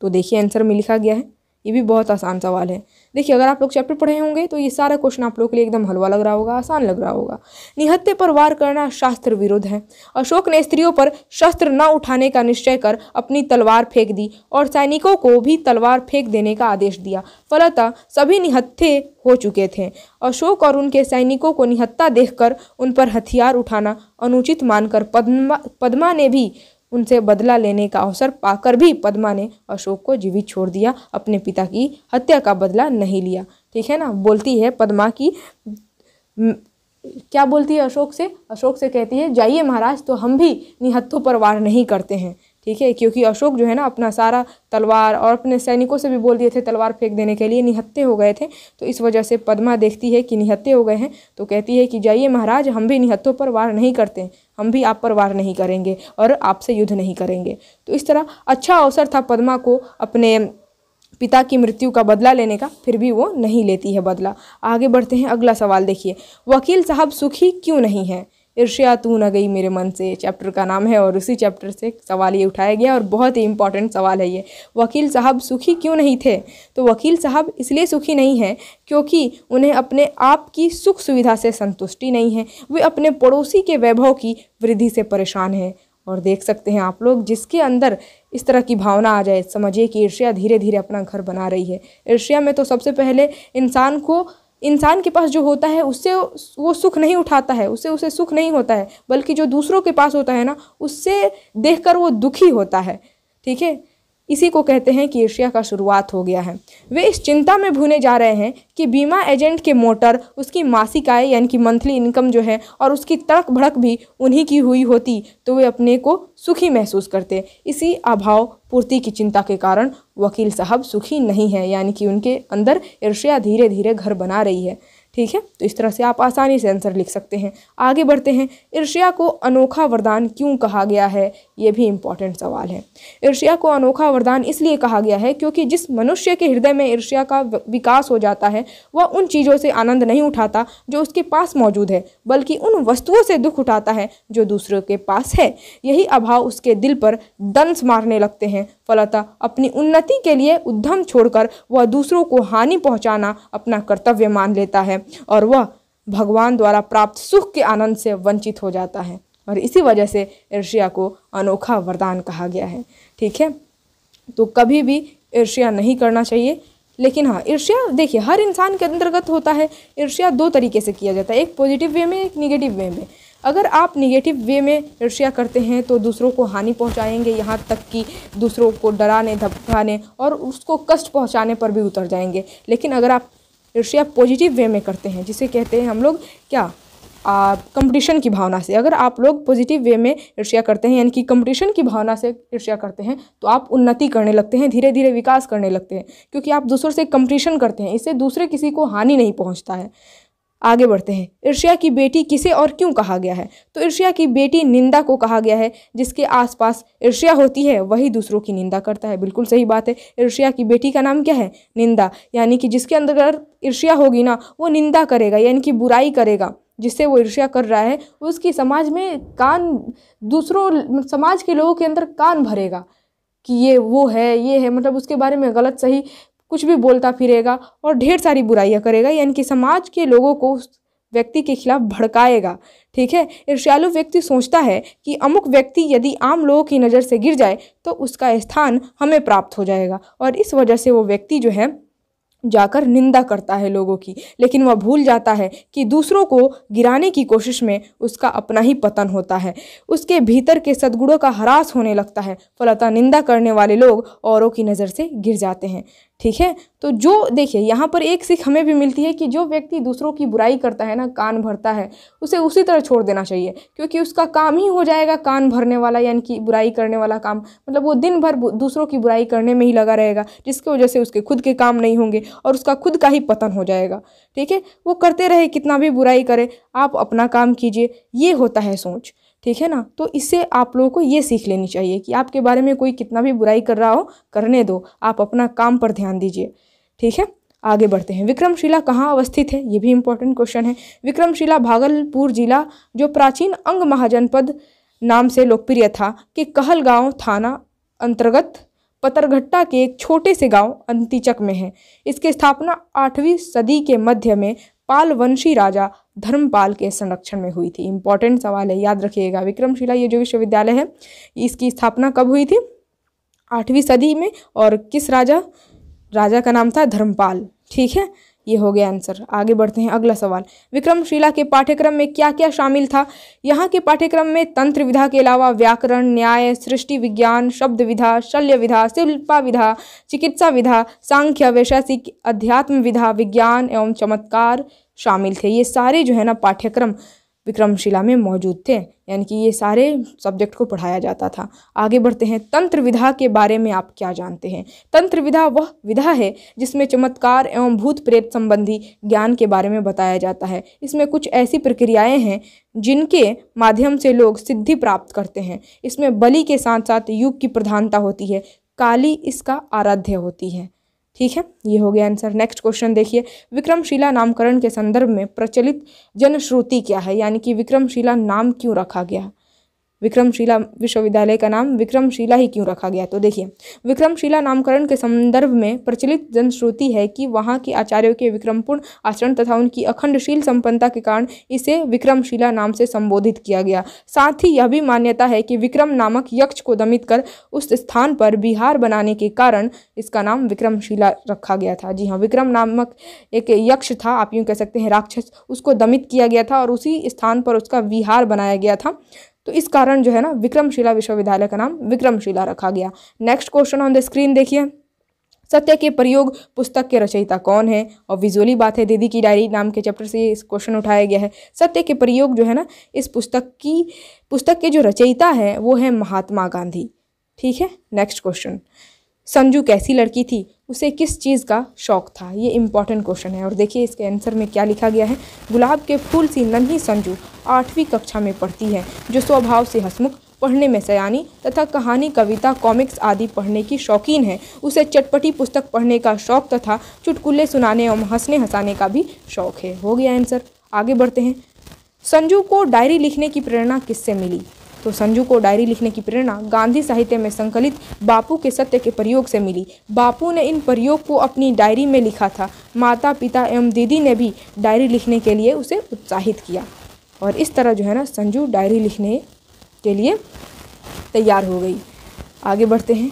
[SPEAKER 1] तो देखिए आंसर में लिखा गया है ये भी बहुत आसान सवाल है देखिए अगर आप लोग चैप्टर पढ़े होंगे तो ये सारा क्वेश्चन आप लोग के लिए एकदम हलवा लग रहा होगा आसान लग रहा होगा निहत्ते पर वार करना शास्त्र विरोध है अशोक ने स्त्रियों पर शस्त्र न उठाने का निश्चय कर अपनी तलवार फेंक दी और सैनिकों को भी तलवार फेंक देने का आदेश दिया फलतः सभी निहत्थे हो चुके थे अशोक और उनके सैनिकों को निहत्ता देखकर उन पर हथियार उठाना अनुचित मानकर पद्मा पद्मा ने भी उनसे बदला लेने का अवसर पाकर भी पद्मा ने अशोक को जीवित छोड़ दिया अपने पिता की हत्या का बदला नहीं लिया ठीक है ना बोलती है पद्मा की क्या बोलती है अशोक से अशोक से कहती है जाइए महाराज तो हम भी निहत्थों पर वार नहीं करते हैं ठीक है क्योंकि अशोक जो है ना अपना सारा तलवार और अपने सैनिकों से भी बोल दिए थे तलवार फेंक देने के लिए निहत्ते हो गए थे तो इस वजह से पद्मा देखती है कि निहत्ते हो गए हैं तो कहती है कि जाइए महाराज हम भी निहत्थों पर वार नहीं करते हम भी आप पर वार नहीं करेंगे और आपसे युद्ध नहीं करेंगे तो इस तरह अच्छा अवसर था पद्मा को अपने पिता की मृत्यु का बदला लेने का फिर भी वो नहीं लेती है बदला आगे बढ़ते हैं अगला सवाल देखिए वकील साहब सुखी क्यों नहीं हैं इर्ष्या तू न गई मेरे मन से चैप्टर का नाम है और उसी चैप्टर से सवाल ये उठाया गया और बहुत ही इंपॉर्टेंट सवाल है ये वकील साहब सुखी क्यों नहीं थे तो वकील साहब इसलिए सुखी नहीं हैं क्योंकि उन्हें अपने आप की सुख सुविधा से संतुष्टि नहीं है वे अपने पड़ोसी के वैभव की वृद्धि से परेशान हैं और देख सकते हैं आप लोग जिसके अंदर इस तरह की भावना आ जाए समझिए कि ईर्ष्या धीरे धीरे अपना घर बना रही है ईर्ष्या में तो सबसे पहले इंसान को इंसान के पास जो होता है उससे वो सुख नहीं उठाता है उससे उसे सुख नहीं होता है बल्कि जो दूसरों के पास होता है ना उससे देखकर वो दुखी होता है ठीक है इसी को कहते हैं कि एशिया का शुरुआत हो गया है वे इस चिंता में भुने जा रहे हैं कि बीमा एजेंट के मोटर उसकी मासिक आय यानी कि मंथली इनकम जो है और उसकी तड़क भड़क भी उन्हीं की हुई होती तो वे अपने को सुखी महसूस करते इसी अभाव पूर्ति की चिंता के कारण वकील साहब सुखी नहीं हैं यानी कि उनके अंदर ईर्ष्या धीरे धीरे घर बना रही है ठीक है तो इस तरह से आप आसानी से आंसर लिख सकते हैं आगे बढ़ते हैं ईर्ष्या को अनोखा वरदान क्यों कहा गया है ये भी इम्पॉर्टेंट सवाल है ईर्ष्या को अनोखा वरदान इसलिए कहा गया है क्योंकि जिस मनुष्य के हृदय में ईर्ष्या का विकास हो जाता है वह उन चीज़ों से आनंद नहीं उठाता जो उसके पास मौजूद है बल्कि उन वस्तुओं से दुख उठाता है जो दूसरों के पास है यही अभाव उसके दिल पर दंस मारने लगते हैं फलतः अपनी उन्नति के लिए उद्यम छोड़कर वह दूसरों को हानि पहुंचाना अपना कर्तव्य मान लेता है और वह भगवान द्वारा प्राप्त सुख के आनंद से वंचित हो जाता है और इसी वजह से ईर्ष्या को अनोखा वरदान कहा गया है ठीक है तो कभी भी ईर्ष्या नहीं करना चाहिए लेकिन हाँ ईर्ष्या देखिए हर इंसान के अंतर्गत होता है ईर्ष्या दो तरीके से किया जाता है एक पॉजिटिव वे में एक निगेटिव वे में अगर आप निगेटिव वे में ईर्ष्या करते हैं तो दूसरों को हानि पहुंचाएंगे यहाँ तक कि दूसरों को डराने धमकाने और उसको कष्ट पहुंचाने पर भी उतर जाएंगे लेकिन अगर आप ईर्ष्या पॉजिटिव वे में करते हैं जिसे कहते हैं हम लोग क्या कंपटीशन की भावना से अगर आप लोग पॉजिटिव वे में ईर्ष्या करते हैं यानी कि कंपटीशन की भावना से ईर्ष्या करते हैं तो आप उन्नति करने लगते हैं धीरे धीरे विकास करने लगते हैं क्योंकि आप दूसरों से कंपटीशन करते हैं इससे दूसरे किसी को हानि नहीं पहुंचता है आगे बढ़ते हैं ईर्ष्या की बेटी किसे और क्यों कहा गया है तो ईर्ष्या की बेटी निंदा को कहा गया है जिसके आसपास ईर्ष्या होती है वही दूसरों की निंदा करता है बिल्कुल सही बात है ईर्ष्या की बेटी का नाम क्या है निंदा यानी कि जिसके अंदर ईर्ष्या होगी ना वो निंदा करेगा यानी कि बुराई करेगा जिससे वो ईर्ष्या कर रहा है उसकी समाज में कान दूसरों समाज के लोगों के अंदर कान भरेगा कि ये वो है ये है मतलब उसके बारे में गलत सही कुछ भी बोलता फिरेगा और ढेर सारी बुराइयाँ करेगा यानी कि समाज के लोगों को उस व्यक्ति के खिलाफ भड़काएगा ठीक है ईर्ष्यालु व्यक्ति सोचता है कि अमुक व्यक्ति यदि आम लोगों की नज़र से गिर जाए तो उसका स्थान हमें प्राप्त हो जाएगा और इस वजह से वो व्यक्ति जो है जाकर निंदा करता है लोगों की लेकिन वह भूल जाता है कि दूसरों को गिराने की कोशिश में उसका अपना ही पतन होता है उसके भीतर के सद्गुणों का ह्रास होने लगता है फलतः निंदा करने वाले लोग औरों की नज़र से गिर जाते हैं ठीक है तो जो देखिए यहाँ पर एक सीख हमें भी मिलती है कि जो व्यक्ति दूसरों की बुराई करता है ना कान भरता है उसे उसी तरह छोड़ देना चाहिए क्योंकि उसका काम ही हो जाएगा कान भरने वाला यानी कि बुराई करने वाला काम मतलब वो दिन भर दूसरों की बुराई करने में ही लगा रहेगा जिसकी वजह से उसके खुद के काम नहीं होंगे और उसका खुद का ही पतन हो जाएगा ठीक है वो करते रहे कितना भी बुराई करे आप अपना काम कीजिए ये होता है सोच ठीक है ना तो इससे आप लोगों को ये सीख लेनी चाहिए कि आपके बारे में कोई कितना भी बुराई कर रहा हो करने दो आप अपना काम पर ध्यान दीजिए ठीक है आगे बढ़ते हैं विक्रमशिला कहाँ अवस्थित है ये भी इम्पोर्टेंट क्वेश्चन है विक्रमशिला भागलपुर जिला जो प्राचीन अंग महाजनपद नाम से लोकप्रिय था कि कहलगांव थाना अंतर्गत पतरघट्टा के एक छोटे से गांव अंतिचक में है इसकी स्थापना आठवीं सदी के मध्य में पालवंशी राजा धर्मपाल के संरक्षण में हुई थी इंपॉर्टेंट सवाल है याद रखिएगा विक्रमशिला ये जो विश्वविद्यालय है इसकी स्थापना कब हुई थी आठवीं सदी में और किस राजा राजा का नाम था धर्मपाल ठीक है ये हो गया आंसर आगे बढ़ते हैं अगला सवाल विक्रमशिला के पाठ्यक्रम में क्या क्या शामिल था यहाँ के पाठ्यक्रम में तंत्र विधा के अलावा व्याकरण न्याय सृष्टि विज्ञान शब्द विधा शल्य विधा शिल्पा विधा चिकित्सा विधा सांख्य वैशासिक अध्यात्म विधा विज्ञान एवं चमत्कार शामिल थे ये सारे जो है ना पाठ्यक्रम विक्रमशिला में मौजूद थे यानी कि ये सारे सब्जेक्ट को पढ़ाया जाता था आगे बढ़ते हैं तंत्र विधा के बारे में आप क्या जानते हैं तंत्र विधा वह विधा है जिसमें चमत्कार एवं भूत प्रेत संबंधी ज्ञान के बारे में बताया जाता है इसमें कुछ ऐसी प्रक्रियाएं हैं जिनके माध्यम से लोग सिद्धि प्राप्त करते हैं इसमें बलि के साथ साथ युग की प्रधानता होती है काली इसका आराध्य होती है ठीक है ये हो गया आंसर नेक्स्ट क्वेश्चन देखिए विक्रमशिला नामकरण के संदर्भ में प्रचलित जनश्रुति क्या है यानी कि विक्रमशिला नाम क्यों रखा गया है विक्रमशिला विश्वविद्यालय का नाम विक्रमशिला ही क्यों रखा गया तो देखिए विक्रमशिला नामकरण के संदर्भ में प्रचलित जनश्रुति है कि वहाँ के आचार्यों के विक्रमपूर्ण आचरण तथा उनकी अखंडशील संपन्नता के कारण इसे विक्रमशिला नाम से संबोधित किया गया साथ ही यह भी मान्यता है कि विक्रम नामक यक्ष को दमित कर उस स्थान पर बिहार बनाने के कारण इसका नाम विक्रमशिला रखा गया था जी हाँ विक्रम नामक एक यक्ष था आप यूँ कह सकते हैं राक्षस उसको दमित किया गया था और उसी स्थान पर उसका विहार बनाया गया था तो इस कारण जो है ना विक्रमशिला विश्वविद्यालय का नाम विक्रमशिला रखा गया next question on the screen देखिए सत्य के प्रयोग पुस्तक के रचयिता कौन है और विजुअली बात है दीदी की डायरी नाम के चैप्टर से इस क्वेश्चन उठाया गया है सत्य के प्रयोग जो है ना इस पुस्तक की पुस्तक के जो रचयिता है वो है महात्मा गांधी ठीक है नेक्स्ट क्वेश्चन संजू कैसी लड़की थी उसे किस चीज़ का शौक़ था ये इम्पॉर्टेंट क्वेश्चन है और देखिए इसके आंसर में क्या लिखा गया है गुलाब के फूल सी नन्ही संजू आठवीं कक्षा में पढ़ती है जो स्वभाव से हसमुख पढ़ने में सयानी तथा कहानी कविता कॉमिक्स आदि पढ़ने की शौकीन है उसे चटपटी पुस्तक पढ़ने का शौक तथा चुटकुले सुनाने और हंसने हंसाने का भी शौक है हो गया आंसर आगे बढ़ते हैं संजू को डायरी लिखने की प्रेरणा किससे मिली तो संजू को डायरी लिखने की प्रेरणा गांधी साहित्य में संकलित बापू के सत्य के प्रयोग से मिली बापू ने इन प्रयोग को अपनी डायरी में लिखा था माता पिता एवं दीदी ने भी डायरी लिखने के लिए उसे उत्साहित किया और इस तरह जो है ना संजू डायरी लिखने के लिए तैयार हो गई आगे बढ़ते हैं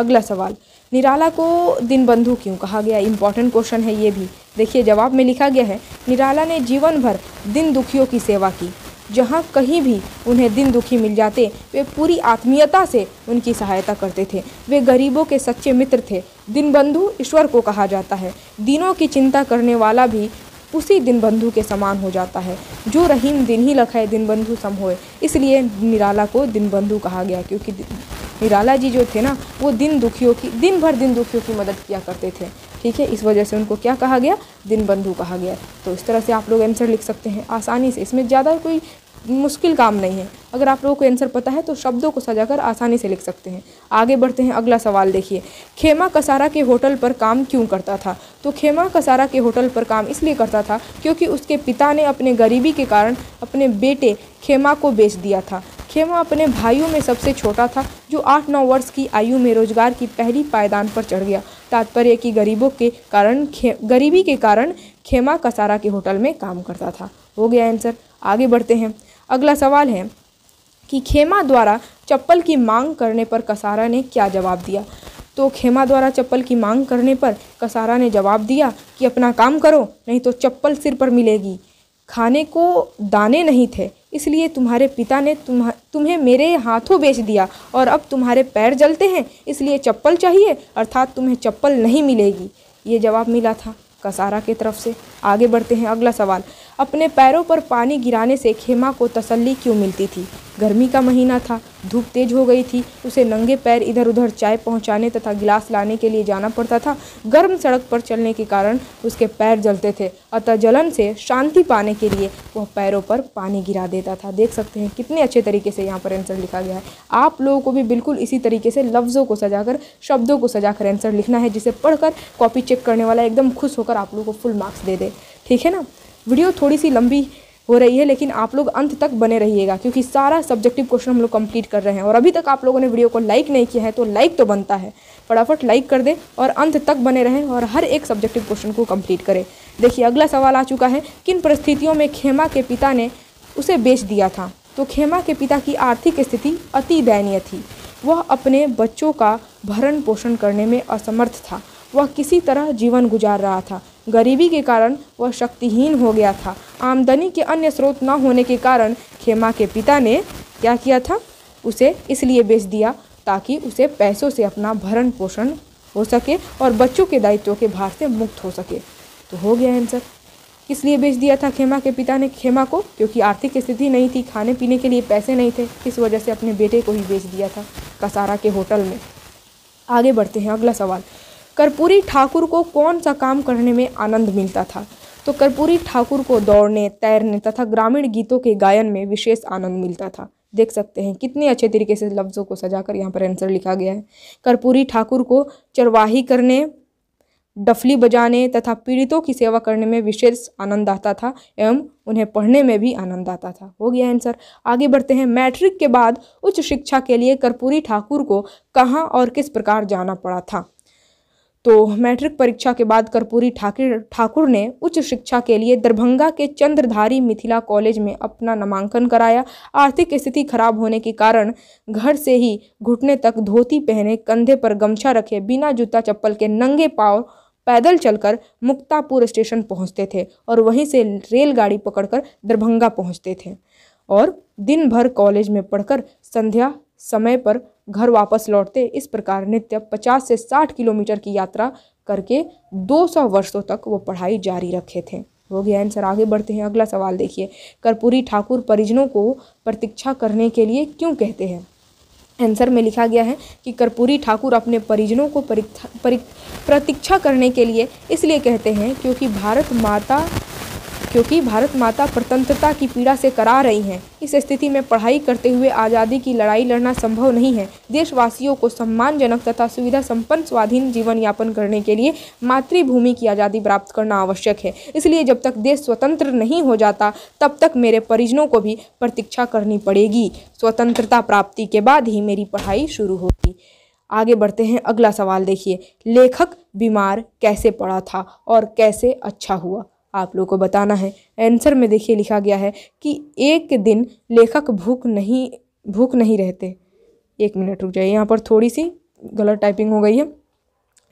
[SPEAKER 1] अगला सवाल निराला को दिनबंधु क्यों कहा गया इम्पॉर्टेंट क्वेश्चन है ये भी देखिए जवाब में लिखा गया है निराला ने जीवन भर दिन दुखियों की सेवा की जहाँ कहीं भी उन्हें दिन दुखी मिल जाते वे पूरी आत्मीयता से उनकी सहायता करते थे वे गरीबों के सच्चे मित्र थे दिनबंधु ईश्वर को कहा जाता है दिनों की चिंता करने वाला भी उसी दिन बंधु के समान हो जाता है जो रहीम दिन ही लखाए दिन बंधु सम होए इसलिए निराला को दिन बंधु कहा गया क्योंकि निराला जी जो थे ना वो दिन दुखियों की दिन भर दिन दुखियों की मदद किया करते थे ठीक है इस वजह से उनको क्या कहा गया दिन बंधु कहा गया तो इस तरह से आप लोग आंसर लिख सकते हैं आसानी से इसमें ज़्यादा कोई मुश्किल काम नहीं है अगर आप लोगों को आंसर पता है तो शब्दों को सजाकर आसानी से लिख सकते हैं आगे बढ़ते हैं अगला सवाल देखिए खेमा कसारा के होटल पर काम क्यों करता था तो खेमा कसारा के होटल पर काम इसलिए करता था क्योंकि उसके पिता ने अपने गरीबी के कारण अपने बेटे खेमा को बेच दिया था खेमा अपने भाइयों में सबसे छोटा था जो आठ नौ वर्ष की आयु में रोजगार की पहली पायदान पर चढ़ गया तात्पर्य कि गरीबों के कारण गरीबी के कारण खेमा कसारा के होटल में काम करता था हो गया आंसर आगे बढ़ते हैं अगला सवाल है कि खेमा द्वारा चप्पल की मांग करने पर कसारा ने क्या जवाब दिया तो खेमा द्वारा चप्पल की मांग करने पर कसारा ने जवाब दिया कि अपना काम करो नहीं तो चप्पल सिर पर मिलेगी खाने को दाने नहीं थे इसलिए तुम्हारे पिता ने तुम तुम्हें मेरे हाथों बेच दिया और अब तुम्हारे पैर जलते हैं इसलिए चप्पल चाहिए अर्थात तुम्हें चप्पल नहीं मिलेगी ये जवाब मिला था कसारा के तरफ से आगे बढ़ते हैं अगला सवाल अपने पैरों पर पानी गिराने से खेमा को तसल्ली क्यों मिलती थी गर्मी का महीना था धूप तेज हो गई थी उसे नंगे पैर इधर उधर चाय पहुंचाने तथा गिलास लाने के लिए जाना पड़ता था गर्म सड़क पर चलने के कारण उसके पैर जलते थे अतः जलन से शांति पाने के लिए वह पैरों पर पानी गिरा देता था देख सकते हैं कितने अच्छे तरीके से यहाँ पर आंसर लिखा गया है आप लोगों को भी बिल्कुल इसी तरीके से लफ्ज़ों को सजाकर शब्दों को सजा आंसर लिखना है जिसे पढ़कर कॉपी चेक करने वाला एकदम खुश होकर आप लोगों को फुल मार्क्स दे दे ठीक है ना वीडियो थोड़ी सी लंबी हो रही है लेकिन आप लोग अंत तक बने रहिएगा क्योंकि सारा सब्जेक्टिव क्वेश्चन हम लोग कंप्लीट कर रहे हैं और अभी तक आप लोगों ने वीडियो को लाइक नहीं किया है तो लाइक तो बनता है फटाफट लाइक कर दें और अंत तक बने रहें और हर एक सब्जेक्टिव क्वेश्चन को कंप्लीट करें देखिए अगला सवाल आ चुका है किन परिस्थितियों में खेमा के पिता ने उसे बेच दिया था तो खेमा के पिता की आर्थिक स्थिति अति दयनीय थी वह अपने बच्चों का भरण पोषण करने में असमर्थ था वह किसी तरह जीवन गुजार रहा था गरीबी के कारण वह शक्तिहीन हो गया था आमदनी के अन्य स्रोत न होने के कारण खेमा के पिता ने क्या किया था उसे इसलिए बेच दिया ताकि उसे पैसों से अपना भरण पोषण हो सके और बच्चों के दायित्व के भार से मुक्त हो सके तो हो गया आंसर किस लिए बेच दिया था खेमा के पिता ने खेमा को क्योंकि आर्थिक स्थिति नहीं थी खाने पीने के लिए पैसे नहीं थे इस वजह से अपने बेटे को ही बेच दिया था कसारा के होटल में आगे बढ़ते हैं अगला सवाल कर्पूरी ठाकुर को कौन सा काम करने में आनंद मिलता था तो कर्पूरी ठाकुर को दौड़ने तैरने तथा ग्रामीण गीतों के गायन में विशेष आनंद मिलता था देख सकते हैं कितने अच्छे तरीके से लफ्ज़ों को सजाकर यहाँ पर आंसर लिखा गया है कर्पूरी ठाकुर को चरवाही करने डफली बजाने तथा पीड़ितों की सेवा करने में विशेष आनंद आता था एवं उन्हें पढ़ने में भी आनंद आता था हो गया आंसर आगे बढ़ते हैं मैट्रिक के बाद उच्च शिक्षा के लिए कर्पूरी ठाकुर को कहाँ और किस प्रकार जाना पड़ा था तो मैट्रिक परीक्षा के बाद कर्पूरी ठाकुर ठाकुर ने उच्च शिक्षा के लिए दरभंगा के चंद्रधारी मिथिला कॉलेज में अपना नामांकन कराया आर्थिक स्थिति खराब होने के कारण घर से ही घुटने तक धोती पहने कंधे पर गमछा रखे बिना जूता चप्पल के नंगे पाँव पैदल चलकर मुक्तापुर स्टेशन पहुंचते थे और वहीं से रेलगाड़ी पकड़कर दरभंगा पहुँचते थे और दिन भर कॉलेज में पढ़कर संध्या समय पर घर वापस लौटते इस प्रकार नित्य 50 से 60 किलोमीटर की यात्रा करके 200 वर्षों तक वो पढ़ाई जारी रखे थे हो गया आंसर आगे बढ़ते हैं अगला सवाल देखिए कर्पूरी ठाकुर परिजनों को प्रतीक्षा करने के लिए क्यों कहते हैं आंसर में लिखा गया है कि कर्पूरी ठाकुर अपने परिजनों को परीक्षा प्रतीक्षा करने के लिए इसलिए कहते हैं क्योंकि भारत माता क्योंकि भारत माता प्रतंत्रता की पीड़ा से करा रही हैं इस स्थिति में पढ़ाई करते हुए आज़ादी की लड़ाई लड़ना संभव नहीं है देशवासियों को सम्मानजनक तथा सुविधा संपन्न स्वाधीन जीवन यापन करने के लिए मातृभूमि की आज़ादी प्राप्त करना आवश्यक है इसलिए जब तक देश स्वतंत्र नहीं हो जाता तब तक मेरे परिजनों को भी प्रतीक्षा करनी पड़ेगी स्वतंत्रता प्राप्ति के बाद ही मेरी पढ़ाई शुरू होगी आगे बढ़ते हैं अगला सवाल देखिए लेखक बीमार कैसे पड़ा था और कैसे अच्छा हुआ आप लोगों को बताना है आंसर में देखिए लिखा गया है कि एक दिन लेखक भूख नहीं भूख नहीं रहते एक मिनट रुक जाइए यहाँ पर थोड़ी सी गलत टाइपिंग हो गई है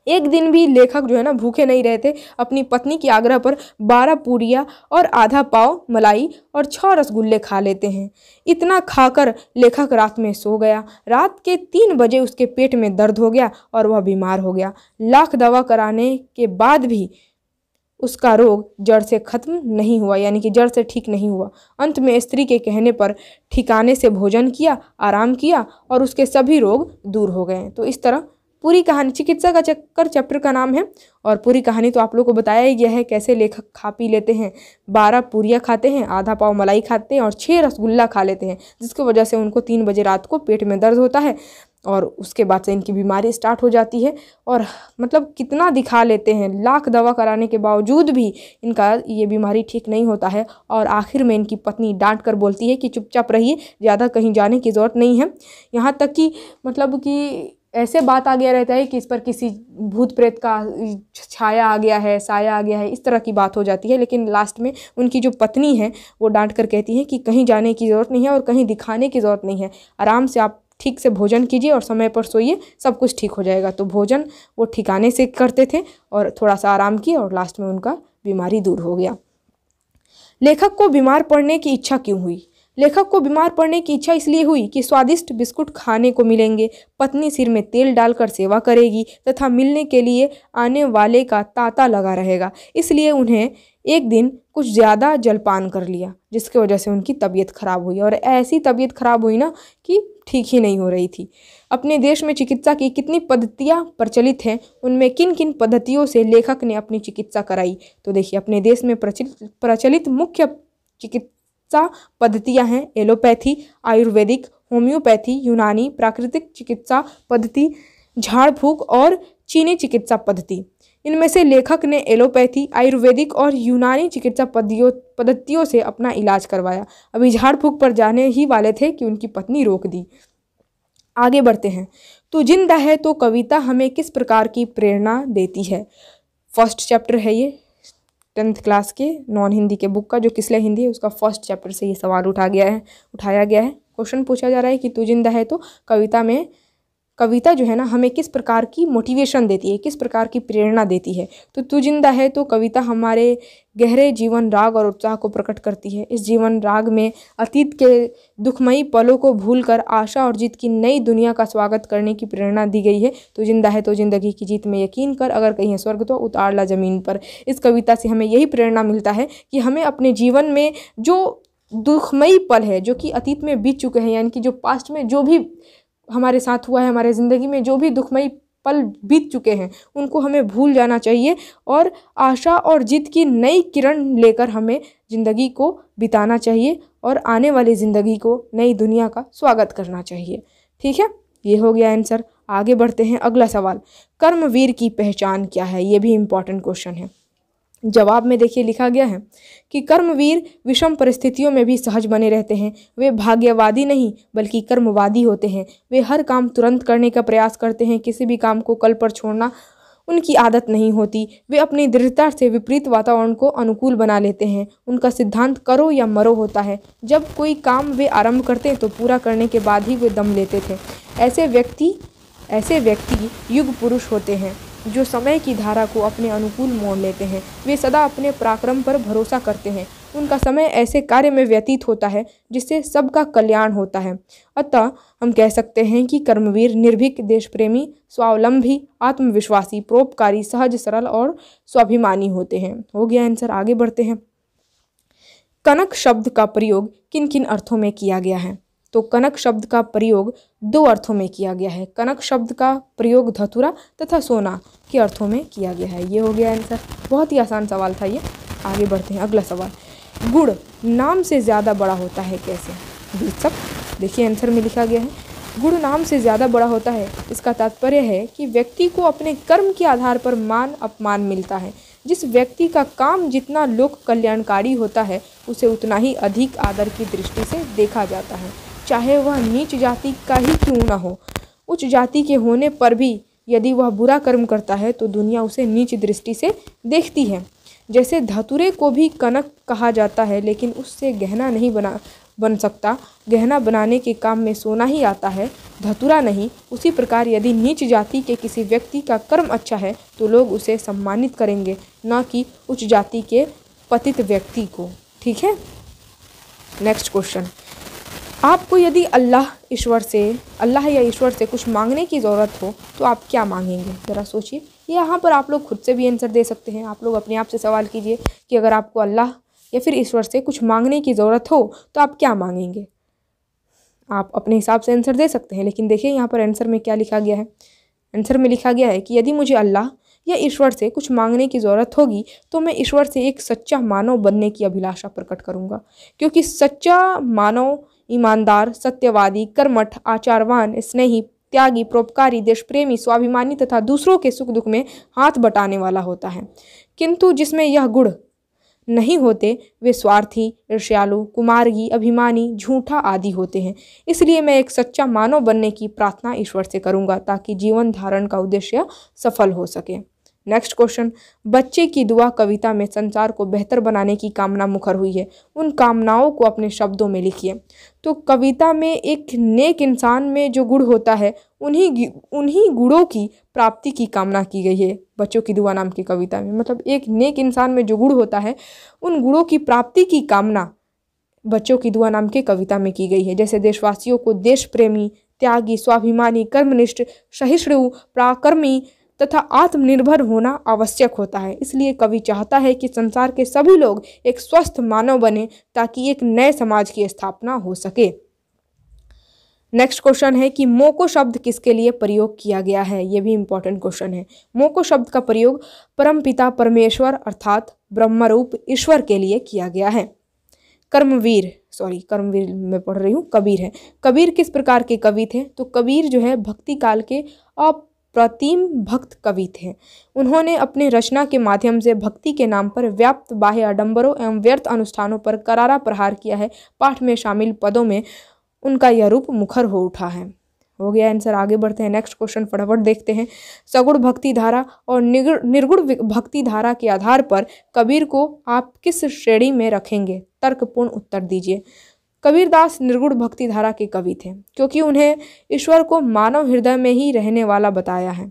[SPEAKER 1] एक दिन भी लेखक जो है ना भूखे नहीं रहते अपनी पत्नी के आग्रह पर बारह पूरिया और आधा पाव मलाई और छः रसगुल्ले खा लेते हैं इतना खाकर लेखक रात में सो गया रात के तीन बजे उसके पेट में दर्द हो गया और वह बीमार हो गया लाख दवा कराने के बाद भी उसका रोग जड़ से खत्म नहीं हुआ यानी कि जड़ से ठीक नहीं हुआ अंत में स्त्री के कहने पर ठिकाने से भोजन किया आराम किया और उसके सभी रोग दूर हो गए तो इस तरह पूरी कहानी चिकित्सा का चक्कर चैप्टर का नाम है और पूरी कहानी तो आप लोग को बताया ही गया है कैसे लेखक खा पी लेते हैं बारह पूरियाँ खाते हैं आधा पाव मलाई खाते हैं और छः रसगुल्ला खा लेते हैं जिसकी वजह से उनको तीन बजे रात को पेट में दर्द होता है और उसके बाद से इनकी बीमारी स्टार्ट हो जाती है और मतलब कितना दिखा लेते हैं लाख दवा कराने के बावजूद भी इनका ये बीमारी ठीक नहीं होता है और आखिर में इनकी पत्नी डांट कर बोलती है कि चुपचाप रहिए ज़्यादा कहीं जाने की ज़रूरत नहीं है यहाँ तक कि मतलब कि ऐसे बात आ गया रहता है कि इस पर किसी भूत प्रेत का छाया आ गया है साया आ गया है इस तरह की बात हो जाती है लेकिन लास्ट में उनकी जो पत्नी है वो डांट कर कहती है कि कहीं जाने की ज़रूरत नहीं है और कहीं दिखाने की ज़रूरत नहीं है आराम से आप ठीक से भोजन कीजिए और समय पर सोइए सब कुछ ठीक हो जाएगा तो भोजन वो ठिकाने से करते थे और थोड़ा सा आराम किए और लास्ट में उनका बीमारी दूर हो गया लेखक को बीमार पड़ने की इच्छा क्यों हुई लेखक को बीमार पड़ने की इच्छा इसलिए हुई कि स्वादिष्ट बिस्कुट खाने को मिलेंगे पत्नी सिर में तेल डालकर सेवा करेगी तथा मिलने के लिए आने वाले का तांता लगा रहेगा इसलिए उन्हें एक दिन कुछ ज़्यादा जलपान कर लिया जिसकी वजह से उनकी तबीयत खराब हुई और ऐसी तबीयत खराब हुई ना कि ठीक ही नहीं हो रही थी अपने देश में चिकित्सा की कितनी पद्धतियाँ प्रचलित हैं उनमें किन किन पद्धतियों से लेखक ने अपनी चिकित्सा कराई तो देखिए अपने देश में प्रचलित प्रचलित मुख्य चिकित चिकित्सा पद्धतियाँ हैं एलोपैथी आयुर्वेदिक होम्योपैथी यूनानी प्राकृतिक चिकित्सा पद्धति झाड़ फूक और चीनी चिकित्सा पद्धति इनमें से लेखक ने एलोपैथी आयुर्वेदिक और यूनानी चिकित्सा पद्धतियों से अपना इलाज करवाया अभी झाड़ फूक पर जाने ही वाले थे कि उनकी पत्नी रोक दी आगे बढ़ते हैं तो जिंदा है तो कविता हमें किस प्रकार की प्रेरणा देती है फर्स्ट चैप्टर है ये टेंथ क्लास के नॉन हिंदी के बुक का जो किसले हिंदी है उसका फर्स्ट चैप्टर से ये सवाल उठा गया है उठाया गया है क्वेश्चन पूछा जा रहा है कि तू जिंदा है तो कविता में कविता जो है ना हमें किस प्रकार की मोटिवेशन देती है किस प्रकार की प्रेरणा देती है तो तू जिंदा है तो कविता हमारे गहरे जीवन राग और उत्साह को प्रकट करती है इस जीवन राग में अतीत के दुखमयी पलों को भूलकर आशा और जीत की नई दुनिया का स्वागत करने की प्रेरणा दी गई है तो जिंदा है तो जिंदगी की जीत में यकीन कर अगर कहीं है स्वर्ग तो उतार ला ज़मीन पर इस कविता से हमें यही प्रेरणा मिलता है कि हमें अपने जीवन में जो दुखमयी पल है जो कि अतीत में बीत चुके हैं यानी कि जो पास्ट में जो भी हमारे साथ हुआ है हमारे ज़िंदगी में जो भी दुखमयी पल बीत चुके हैं उनको हमें भूल जाना चाहिए और आशा और जीत की नई किरण लेकर हमें ज़िंदगी को बिताना चाहिए और आने वाली ज़िंदगी को नई दुनिया का स्वागत करना चाहिए ठीक है ये हो गया आंसर आगे बढ़ते हैं अगला सवाल कर्मवीर की पहचान क्या है ये भी इम्पॉर्टेंट क्वेश्चन है जवाब में देखिए लिखा गया है कि कर्मवीर विषम परिस्थितियों में भी सहज बने रहते हैं वे भाग्यवादी नहीं बल्कि कर्मवादी होते हैं वे हर काम तुरंत करने का प्रयास करते हैं किसी भी काम को कल पर छोड़ना उनकी आदत नहीं होती वे अपनी दृढ़ता से विपरीत वातावरण को अनुकूल बना लेते हैं उनका सिद्धांत करो या मरो होता है जब कोई काम वे आरंभ करते हैं तो पूरा करने के बाद ही वे दम लेते थे ऐसे व्यक्ति ऐसे व्यक्ति युग पुरुष होते हैं जो समय की धारा को अपने अनुकूल मोड़ लेते हैं वे सदा अपने पराक्रम पर भरोसा करते हैं उनका समय ऐसे कार्य में व्यतीत होता है जिससे सबका कल्याण होता है अतः हम कह सकते हैं कि कर्मवीर निर्भीक देशप्रेमी स्वावलंबी आत्मविश्वासी परोपकारी सहज सरल और स्वाभिमानी होते हैं हो गया आंसर आगे बढ़ते हैं कनक शब्द का प्रयोग किन किन अर्थों में किया गया है तो कनक शब्द का प्रयोग दो अर्थों में किया गया है कनक शब्द का प्रयोग धतुरा तथा सोना के अर्थों में किया गया है ये हो गया आंसर बहुत ही आसान सवाल था ये आगे बढ़ते हैं अगला सवाल गुड़ नाम से ज़्यादा बड़ा होता है कैसे बीज सब देखिए आंसर में लिखा गया है गुड़ नाम से ज़्यादा बड़ा होता है इसका तात्पर्य है कि व्यक्ति को अपने कर्म के आधार पर मान अपमान मिलता है जिस व्यक्ति का काम जितना लोक कल्याणकारी होता है उसे उतना ही अधिक आदर की दृष्टि से देखा जाता है चाहे वह नीच जाति का ही क्यों ना हो उच्च जाति के होने पर भी यदि वह बुरा कर्म करता है तो दुनिया उसे नीच दृष्टि से देखती है जैसे धतुरे को भी कनक कहा जाता है लेकिन उससे गहना नहीं बना बन सकता गहना बनाने के काम में सोना ही आता है धतुरा नहीं उसी प्रकार यदि नीच जाति के किसी व्यक्ति का कर्म अच्छा है तो लोग उसे सम्मानित करेंगे न कि उच्च जाति के पतित व्यक्ति को ठीक है नेक्स्ट क्वेश्चन आपको यदि अल्लाह ईश्वर से अल्लाह या ईश्वर से कुछ मांगने की ज़रूरत हो तो आप क्या मांगेंगे ज़रा सोचिए यहाँ पर आप लोग खुद से भी आंसर दे सकते हैं आप लोग अपने आप से सवाल कीजिए कि अगर आपको अल्लाह या फिर ईश्वर से कुछ मांगने की ज़रूरत हो तो आप क्या मांगेंगे आप अपने हिसाब से आंसर दे सकते हैं लेकिन देखिए यहाँ पर आंसर में क्या लिखा गया है आंसर में लिखा गया है कि यदि मुझे अल्लाह या ईश्वर से कुछ मांगने की ज़रूरत होगी तो मैं ईश्वर से एक सच्चा मानव बनने की अभिलाषा प्रकट करूँगा क्योंकि सच्चा मानव ईमानदार सत्यवादी कर्मठ आचारवान स्नेही त्यागी परोपकारी देशप्रेमी स्वाभिमानी तथा दूसरों के सुख दुख में हाथ बटाने वाला होता है किंतु जिसमें यह गुण नहीं होते वे स्वार्थी ईर्ष्यालु कुमारगी अभिमानी झूठा आदि होते हैं इसलिए मैं एक सच्चा मानव बनने की प्रार्थना ईश्वर से करूंगा ताकि जीवन धारण का उद्देश्य सफल हो सके नेक्स्ट क्वेश्चन बच्चे की दुआ कविता में संसार को बेहतर बनाने की कामना मुखर हुई है उन कामनाओं को अपने शब्दों में लिखिए तो कविता में एक नेक इंसान में जो गुण होता है उन्हीं उन्हीं गुणों की प्राप्ति की कामना की गई है बच्चों की दुआ नाम की कविता में मतलब एक नेक इंसान में जो गुण होता है उन गुणों की प्राप्ति की कामना बच्चों की दुआ नाम की कविता में की गई है जैसे देशवासियों को देश प्रेमी त्यागी स्वाभिमानी कर्मनिष्ठ सहिष्णु प्राकर्मी तथा आत्मनिर्भर होना आवश्यक होता है इसलिए कवि चाहता है कि संसार के सभी लोग एक स्वस्थ मानव बने ताकि एक नए समाज की स्थापना हो सके नेक्स्ट क्वेश्चन है कि मोको शब्द किसके लिए प्रयोग किया गया है ये भी इम्पोर्टेंट क्वेश्चन है मोको शब्द का प्रयोग परमपिता परमेश्वर अर्थात ब्रह्मरूप ईश्वर के लिए किया गया है कर्मवीर सॉरी कर्मवीर मैं पढ़ रही हूँ कबीर है कबीर किस प्रकार के कवि थे तो कबीर जो है भक्ति काल के अप प्रतिम भक्त कवि थे उन्होंने अपने रचना के माध्यम से भक्ति के नाम पर व्याप्त बाह्य आडंबरों एवं व्यर्थ अनुष्ठानों पर करारा प्रहार किया है पाठ में शामिल पदों में उनका यह रूप मुखर हो उठा है हो गया आंसर आगे बढ़ते हैं नेक्स्ट क्वेश्चन फटाफट देखते हैं सगुण भक्ति धारा और निर्गुण भक्ति धारा के आधार पर कबीर को आप किस श्रेणी में रखेंगे तर्कपूर्ण उत्तर दीजिए कबीरदास निर्गुण भक्ति धारा के कवि थे क्योंकि उन्हें ईश्वर को मानव हृदय में ही रहने वाला बताया है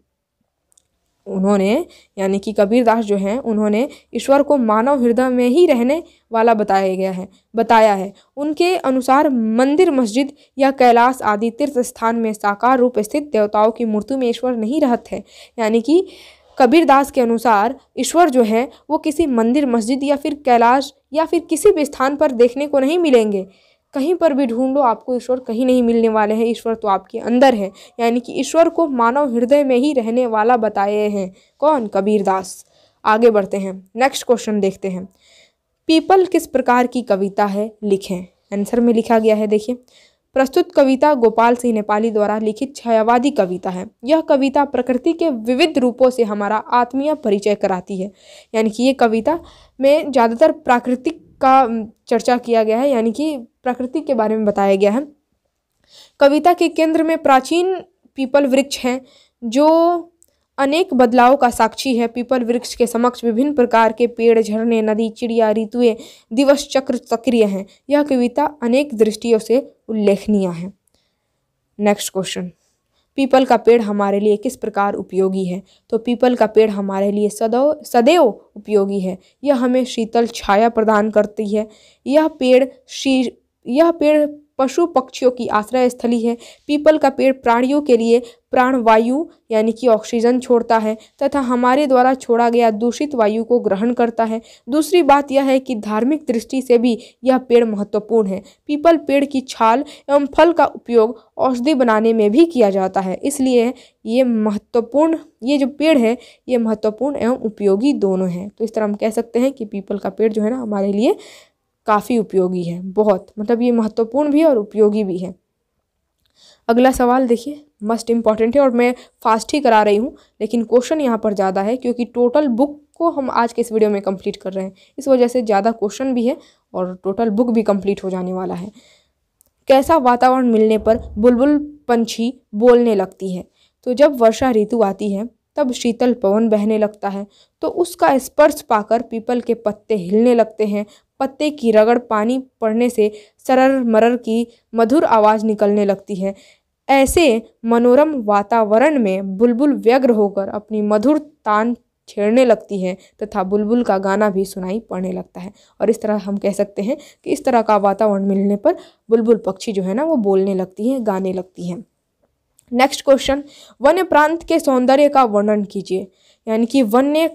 [SPEAKER 1] उन्होंने यानी कि कबीरदास जो हैं उन्होंने ईश्वर को मानव हृदय में ही रहने वाला बताया गया है बताया है उनके अनुसार मंदिर मस्जिद या कैलाश आदि तीर्थ स्थान में साकार रूप स्थित देवताओं की मूर्ति में ईश्वर नहीं रहते यानी कि कबीरदास के अनुसार ईश्वर जो है वो किसी मंदिर मस्जिद या फिर कैलाश या फिर किसी भी स्थान पर देखने को नहीं मिलेंगे कहीं पर भी ढूंढ लो आपको ईश्वर कहीं नहीं मिलने वाले हैं ईश्वर तो आपके अंदर है यानी कि ईश्वर को मानव हृदय में ही रहने वाला बताए हैं कौन कबीरदास आगे बढ़ते हैं नेक्स्ट क्वेश्चन देखते हैं पीपल किस प्रकार की कविता है लिखें आंसर में लिखा गया है देखिए प्रस्तुत कविता गोपाल सिंह नेपाली द्वारा लिखित छायावादी कविता है यह कविता प्रकृति के विविध रूपों से हमारा आत्मीय परिचय कराती है यानी कि ये कविता में ज़्यादातर प्राकृतिक का चर्चा किया गया है यानी कि प्रकृति के बारे में बताया गया है कविता के केंद्र में प्राचीन पीपल वृक्ष हैं जो अनेक बदलाव का साक्षी है पीपल वृक्ष के समक्ष विभिन्न प्रकार के पेड़ झरने नदी चिड़िया ऋतुएं दिवस चक्र सक्रिय हैं यह कविता अनेक दृष्टियों से उल्लेखनीय है नेक्स्ट क्वेश्चन पीपल का पेड़ हमारे लिए किस प्रकार उपयोगी है तो पीपल का पेड़ हमारे लिए सदैव सदैव उपयोगी है यह हमें शीतल छाया प्रदान करती है यह पेड़ शी यह पेड़ पशु पक्षियों की आश्रय स्थली है पीपल का पेड़ प्राणियों के लिए प्राणवायु यानी कि ऑक्सीजन छोड़ता है तथा हमारे द्वारा छोड़ा गया दूषित वायु को ग्रहण करता है दूसरी बात यह है कि धार्मिक दृष्टि से भी यह पेड़ महत्वपूर्ण है पीपल पेड़ की छाल एवं फल का उपयोग औषधि बनाने में भी किया जाता है इसलिए ये महत्वपूर्ण ये जो पेड़ है ये महत्वपूर्ण एवं उपयोगी दोनों हैं तो इस तरह हम कह सकते हैं कि पीपल का पेड़ जो है ना हमारे लिए काफ़ी उपयोगी है बहुत मतलब ये महत्वपूर्ण भी और उपयोगी भी है अगला सवाल देखिए मस्ट इम्पॉर्टेंट है और मैं फास्ट ही करा रही हूँ लेकिन क्वेश्चन यहाँ पर ज़्यादा है क्योंकि टोटल बुक को हम आज के इस वीडियो में कंप्लीट कर रहे हैं इस वजह से ज़्यादा क्वेश्चन भी है और टोटल बुक भी कंप्लीट हो जाने वाला है कैसा वातावरण मिलने पर बुलबुल पंछी बोलने लगती है तो जब वर्षा ऋतु आती है तब शीतल पवन बहने लगता है तो उसका स्पर्श पाकर पीपल के पत्ते हिलने लगते हैं पत्ते की रगड़ पानी पड़ने से सरर मरर की मधुर आवाज़ निकलने लगती है ऐसे मनोरम वातावरण में बुलबुल व्यग्र होकर अपनी मधुर तान छेड़ने लगती है तथा बुलबुल का गाना भी सुनाई पड़ने लगता है और इस तरह हम कह सकते हैं कि इस तरह का वातावरण मिलने पर बुलबुल पक्षी जो है ना वो बोलने लगती है गाने लगती हैं नेक्स्ट क्वेश्चन वन्य प्रांत के सौंदर्य का वर्णन कीजिए यानी कि वन्य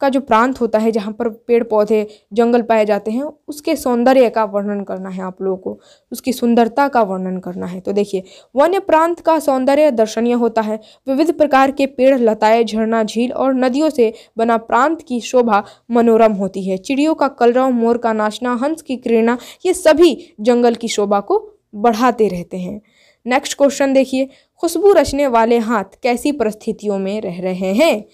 [SPEAKER 1] का जो प्रांत होता है जहाँ पर पेड़ पौधे जंगल पाए जाते हैं उसके सौंदर्य का वर्णन करना है आप लोगों को उसकी सुंदरता का वर्णन करना है तो देखिए वन्य प्रांत का सौंदर्य दर्शनीय होता है विविध प्रकार के पेड़ लताएं झरना झील और नदियों से बना प्रांत की शोभा मनोरम होती है चिड़ियों का कलरव मोर का नाचना हंस की किरणा ये सभी जंगल की शोभा को बढ़ाते रहते हैं नेक्स्ट क्वेश्चन देखिए खुशबू रचने वाले हाथ कैसी परिस्थितियों में रह रहे हैं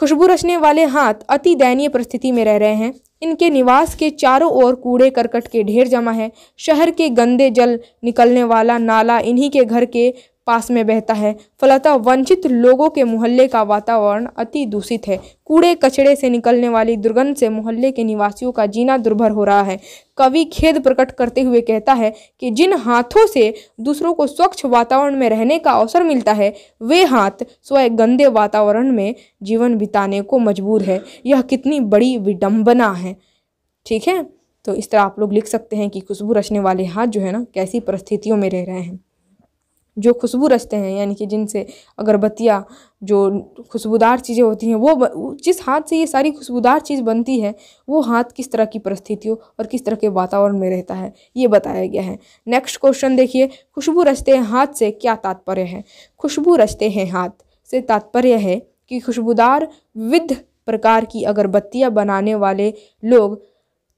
[SPEAKER 1] खुशबू रचने वाले हाथ अति दयनीय परिस्थिति में रह रहे हैं इनके निवास के चारों ओर कूड़े करकट के ढेर जमा है शहर के गंदे जल निकलने वाला नाला इन्हीं के घर के पास में बहता है फलतः वंचित लोगों के मोहल्ले का वातावरण अति दूषित है कूड़े कचड़े से निकलने वाली दुर्गंध से मोहल्ले के निवासियों का जीना दुर्भर हो रहा है कवि खेद प्रकट करते हुए कहता है कि जिन हाथों से दूसरों को स्वच्छ वातावरण में रहने का अवसर मिलता है वे हाथ स्वयं गंदे वातावरण में जीवन बिताने को मजबूर है यह कितनी बड़ी विडम्बना है ठीक है तो इस तरह आप लोग लिख सकते हैं कि खुशबू रचने वाले हाथ जो है ना कैसी परिस्थितियों में रह रहे हैं जो खुशबू रचते हैं यानी कि जिनसे अगरबत्तियाँ जो खुशबूदार चीज़ें होती हैं वो जिस हाथ से ये सारी खुशबूदार चीज़ बनती है वो हाथ किस तरह की परिस्थितियों और किस तरह के वातावरण में रहता है ये बताया गया है नेक्स्ट क्वेश्चन देखिए खुशबू रचते हैं हाथ से क्या तात्पर्य है खुशबू रचते हैं हाथ से तात्पर्य है कि खुशबूदार विविध प्रकार की अगरबत्तियाँ बनाने वाले लोग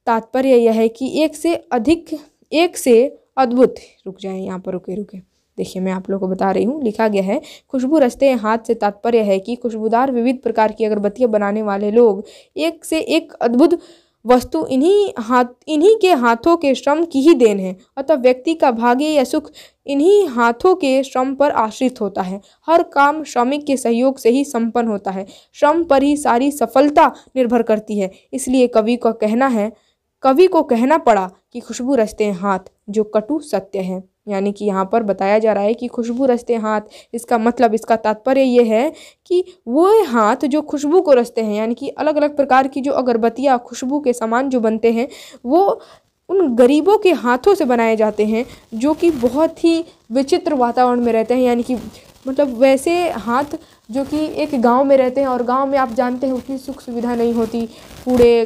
[SPEAKER 1] तात्पर्य यह है कि एक से अधिक एक से अद्भुत रुक जाए यहाँ पर रुके रुके देखिए मैं आप लोगों को बता रही हूँ लिखा गया है खुशबू रचते हाथ से तात्पर्य है कि खुशबूदार विविध प्रकार की अगरबत्तियाँ बनाने वाले लोग एक से एक अद्भुत वस्तु इन्हीं हाथ इन्हीं के हाथों के श्रम की ही देन है अतः व्यक्ति का भाग्य या सुख इन्हीं हाथों के श्रम पर आश्रित होता है हर काम श्रमिक के सहयोग से ही संपन्न होता है श्रम पर ही सारी सफलता निर्भर करती है इसलिए कवि का कहना है कवि को कहना पड़ा कि खुशबू रचते हाथ जो कटु सत्य है यानी कि यहाँ पर बताया जा रहा है कि खुशबू रचते हाथ इसका मतलब इसका तात्पर्य ये है कि वो हाथ जो खुशबू को रचते हैं यानी कि अलग अलग प्रकार की जो अगरबत्तियाँ खुशबू के सामान जो बनते हैं वो उन गरीबों के हाथों से बनाए जाते हैं जो कि बहुत ही विचित्र वातावरण में रहते हैं यानी कि मतलब वैसे हाथ जो कि एक गांव में रहते हैं और गांव में आप जानते हैं उतनी सुख सुविधा नहीं होती कूड़े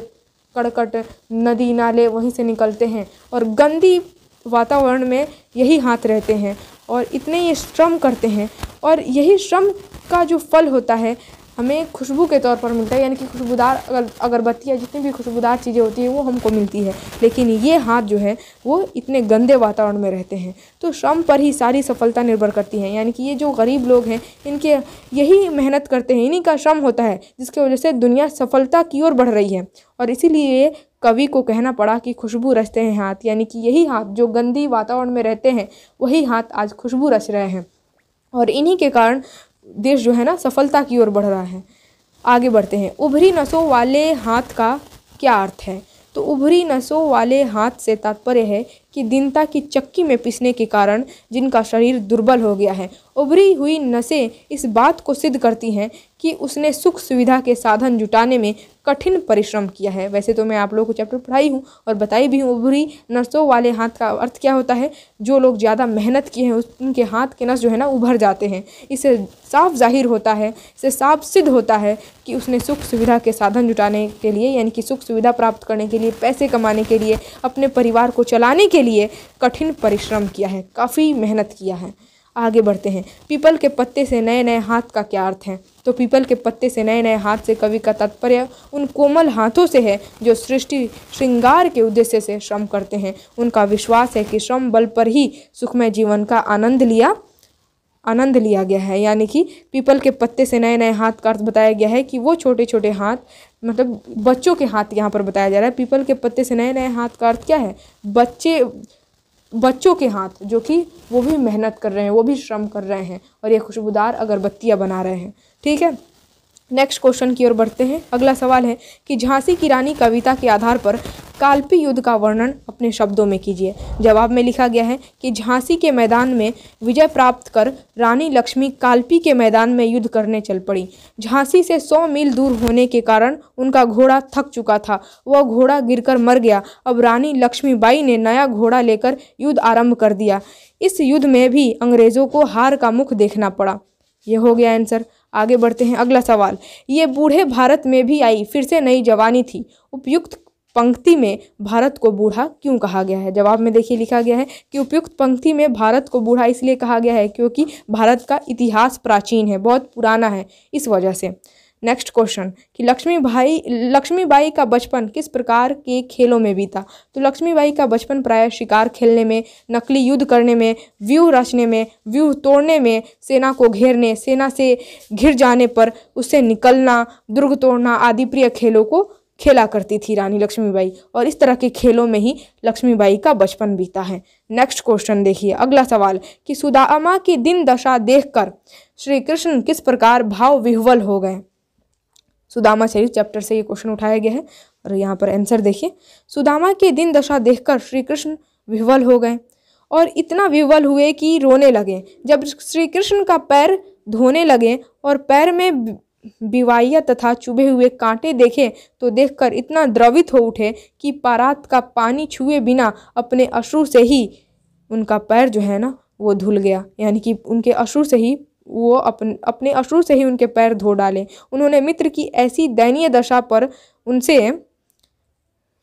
[SPEAKER 1] कड़कट नदी नाले वहीं से निकलते हैं और गंदी वातावरण में यही हाथ रहते हैं और इतने ये श्रम करते हैं और यही श्रम का जो फल होता है हमें खुशबू के तौर पर मिलता है यानी कि खुशबूदार अगर अगरबत्ती या जितनी भी खुशबूदार चीज़ें होती हैं वो हमको मिलती है लेकिन ये हाथ जो है वो इतने गंदे वातावरण में रहते हैं तो श्रम पर ही सारी सफलता निर्भर करती है यानी कि ये जो गरीब लोग हैं इनके यही मेहनत करते हैं इन्हीं का श्रम होता है जिसकी वजह से दुनिया सफलता की ओर बढ़ रही है और इसीलिए कवि को कहना पड़ा कि खुशबू रचते हैं हाथ यानी कि यही हाथ जो गंदी वातावरण में रहते हैं वही हाथ आज खुशबू रच रहे हैं और इन्हीं के कारण देश जो है ना सफलता की ओर बढ़ रहा है आगे बढ़ते हैं उभरी नसों वाले हाथ का क्या अर्थ है तो उभरी नसों वाले हाथ से तात्पर्य है कि दिनता की चक्की में पिसने के कारण जिनका शरीर दुर्बल हो गया है उभरी हुई नसें इस बात को सिद्ध करती हैं कि उसने सुख सुविधा के साधन जुटाने में कठिन परिश्रम किया है वैसे तो मैं आप लोगों को चैप्टर पढ़ाई हूँ और बताई भी हूँ उभरी नसों वाले हाथ का अर्थ क्या होता है जो लोग ज़्यादा मेहनत किए हैं उनके हाथ के नस जो है ना उभर जाते हैं इससे साफ जाहिर होता है इससे साफ सिद्ध होता है कि उसने सुख सुविधा के साधन जुटाने के लिए यानी कि सुख सुविधा प्राप्त करने के लिए पैसे कमाने के लिए अपने परिवार को चलाने के लिए लिए कठिन परिश्रम किया है काफ़ी मेहनत किया है आगे बढ़ते हैं पीपल के पत्ते से नए नए हाथ का क्या अर्थ है तो पीपल के पत्ते से नए नए हाथ से कवि का तात्पर्य उन कोमल हाथों से है जो सृष्टि श्रृंगार के उद्देश्य से श्रम करते हैं उनका विश्वास है कि श्रम बल पर ही सुखमय जीवन का आनंद लिया आनंद लिया गया है यानी कि पीपल के पत्ते से नए नए हाथ का अर्थ बताया गया है कि वो छोटे छोटे हाथ मतलब बच्चों के हाथ यहाँ पर बताया जा रहा है पीपल के पत्ते से नए नए हाथ का अर्थ क्या है बच्चे बच्चों के हाथ जो कि वो भी मेहनत कर रहे हैं वो भी श्रम कर रहे हैं और ये खुशबूदार अगरबत्तियाँ बना रहे हैं ठीक है नेक्स्ट क्वेश्चन की ओर बढ़ते हैं अगला सवाल है कि झांसी की रानी कविता के आधार पर काल्पी युद्ध का वर्णन अपने शब्दों में कीजिए जवाब में लिखा गया है कि झांसी के मैदान में विजय प्राप्त कर रानी लक्ष्मी काल्पी के मैदान में युद्ध करने चल पड़ी झांसी से सौ मील दूर होने के कारण उनका घोड़ा थक चुका था वह घोड़ा गिर मर गया अब रानी लक्ष्मीबाई ने नया घोड़ा लेकर युद्ध आरम्भ कर दिया इस युद्ध में भी अंग्रेज़ों को हार का मुख देखना पड़ा यह हो गया आंसर आगे बढ़ते हैं अगला सवाल ये बूढ़े भारत में भी आई फिर से नई जवानी थी उपयुक्त पंक्ति में भारत को बूढ़ा क्यों कहा गया है जवाब में देखिए लिखा गया है कि उपयुक्त पंक्ति में भारत को बूढ़ा इसलिए कहा गया है क्योंकि भारत का इतिहास प्राचीन है बहुत पुराना है इस वजह से नेक्स्ट क्वेश्चन कि लक्ष्मी भाई बाई का बचपन किस प्रकार के खेलों में बीता तो लक्ष्मी बाई का बचपन प्राय शिकार खेलने में नकली युद्ध करने में व्यूह रचने में व्यूह तोड़ने में सेना को घेरने सेना से घिर जाने पर उससे निकलना दुर्ग तोड़ना आदि प्रिय खेलों को खेला करती थी रानी लक्ष्मीबाई और इस तरह के खेलों में ही लक्ष्मीबाई का बचपन बीता है नेक्स्ट क्वेश्चन देखिए अगला सवाल कि सुदामा की दिन दशा देखकर श्री कृष्ण किस प्रकार भाव विह्वल हो गए सुदामा चरित चैप्टर से ये क्वेश्चन उठाया गया है और यहाँ पर आंसर देखिए सुदामा की दिन दशा देखकर श्री कृष्ण विह्वल हो गए और इतना विह्वल हुए कि रोने लगे जब श्री कृष्ण का पैर धोने लगे और पैर में बिवाइया तथा चुभे हुए कांटे देखे तो देखकर इतना द्रवित हो उठे कि पारात का पानी छुए बिना अपने अश्रु से ही उनका पैर जो है ना वो धुल गया यानी कि उनके अश्रु से ही वो अपन अपने अश्रु से ही उनके पैर धो डाले उन्होंने मित्र की ऐसी दयनीय दशा पर उनसे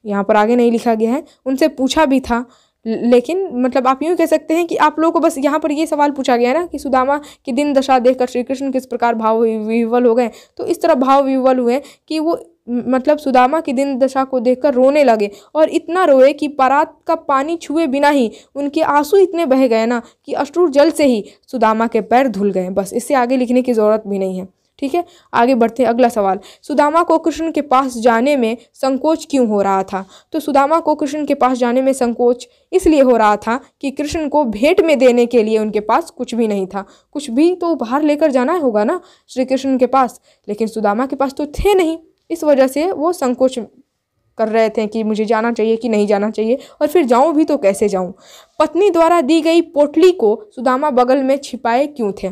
[SPEAKER 1] यहाँ पर आगे नहीं लिखा गया है उनसे पूछा भी था लेकिन मतलब आप यूँ कह सकते हैं कि आप लोगों को बस यहाँ पर ये सवाल पूछा गया है ना कि सुदामा की दिन दशा देखकर श्री कृष्ण किस प्रकार भाव विवल हो गए तो इस तरह भाव विवल हुए कि वो मतलब सुदामा की दिन दशा को देखकर रोने लगे और इतना रोए कि परात का पानी छुए बिना ही उनके आंसू इतने बह गए ना कि अष्टुर जल से ही सुदामा के पैर धुल गए बस इससे आगे लिखने की ज़रूरत भी नहीं है ठीक है आगे बढ़ते हैं अगला सवाल सुदामा को कृष्ण के पास जाने में संकोच क्यों हो रहा था तो सुदामा को कृष्ण के पास जाने में संकोच इसलिए हो रहा था कि कृष्ण को भेंट में देने के लिए उनके पास कुछ भी नहीं था कुछ भी तो उपहार लेकर जाना होगा ना श्री कृष्ण के पास लेकिन सुदामा के पास तो थे नहीं इस वजह से वो संकोच कर रहे थे कि मुझे जाना चाहिए कि नहीं जाना चाहिए और फिर जाऊं भी तो कैसे जाऊं पत्नी द्वारा दी गई पोटली को सुदामा बगल में छिपाए क्यों थे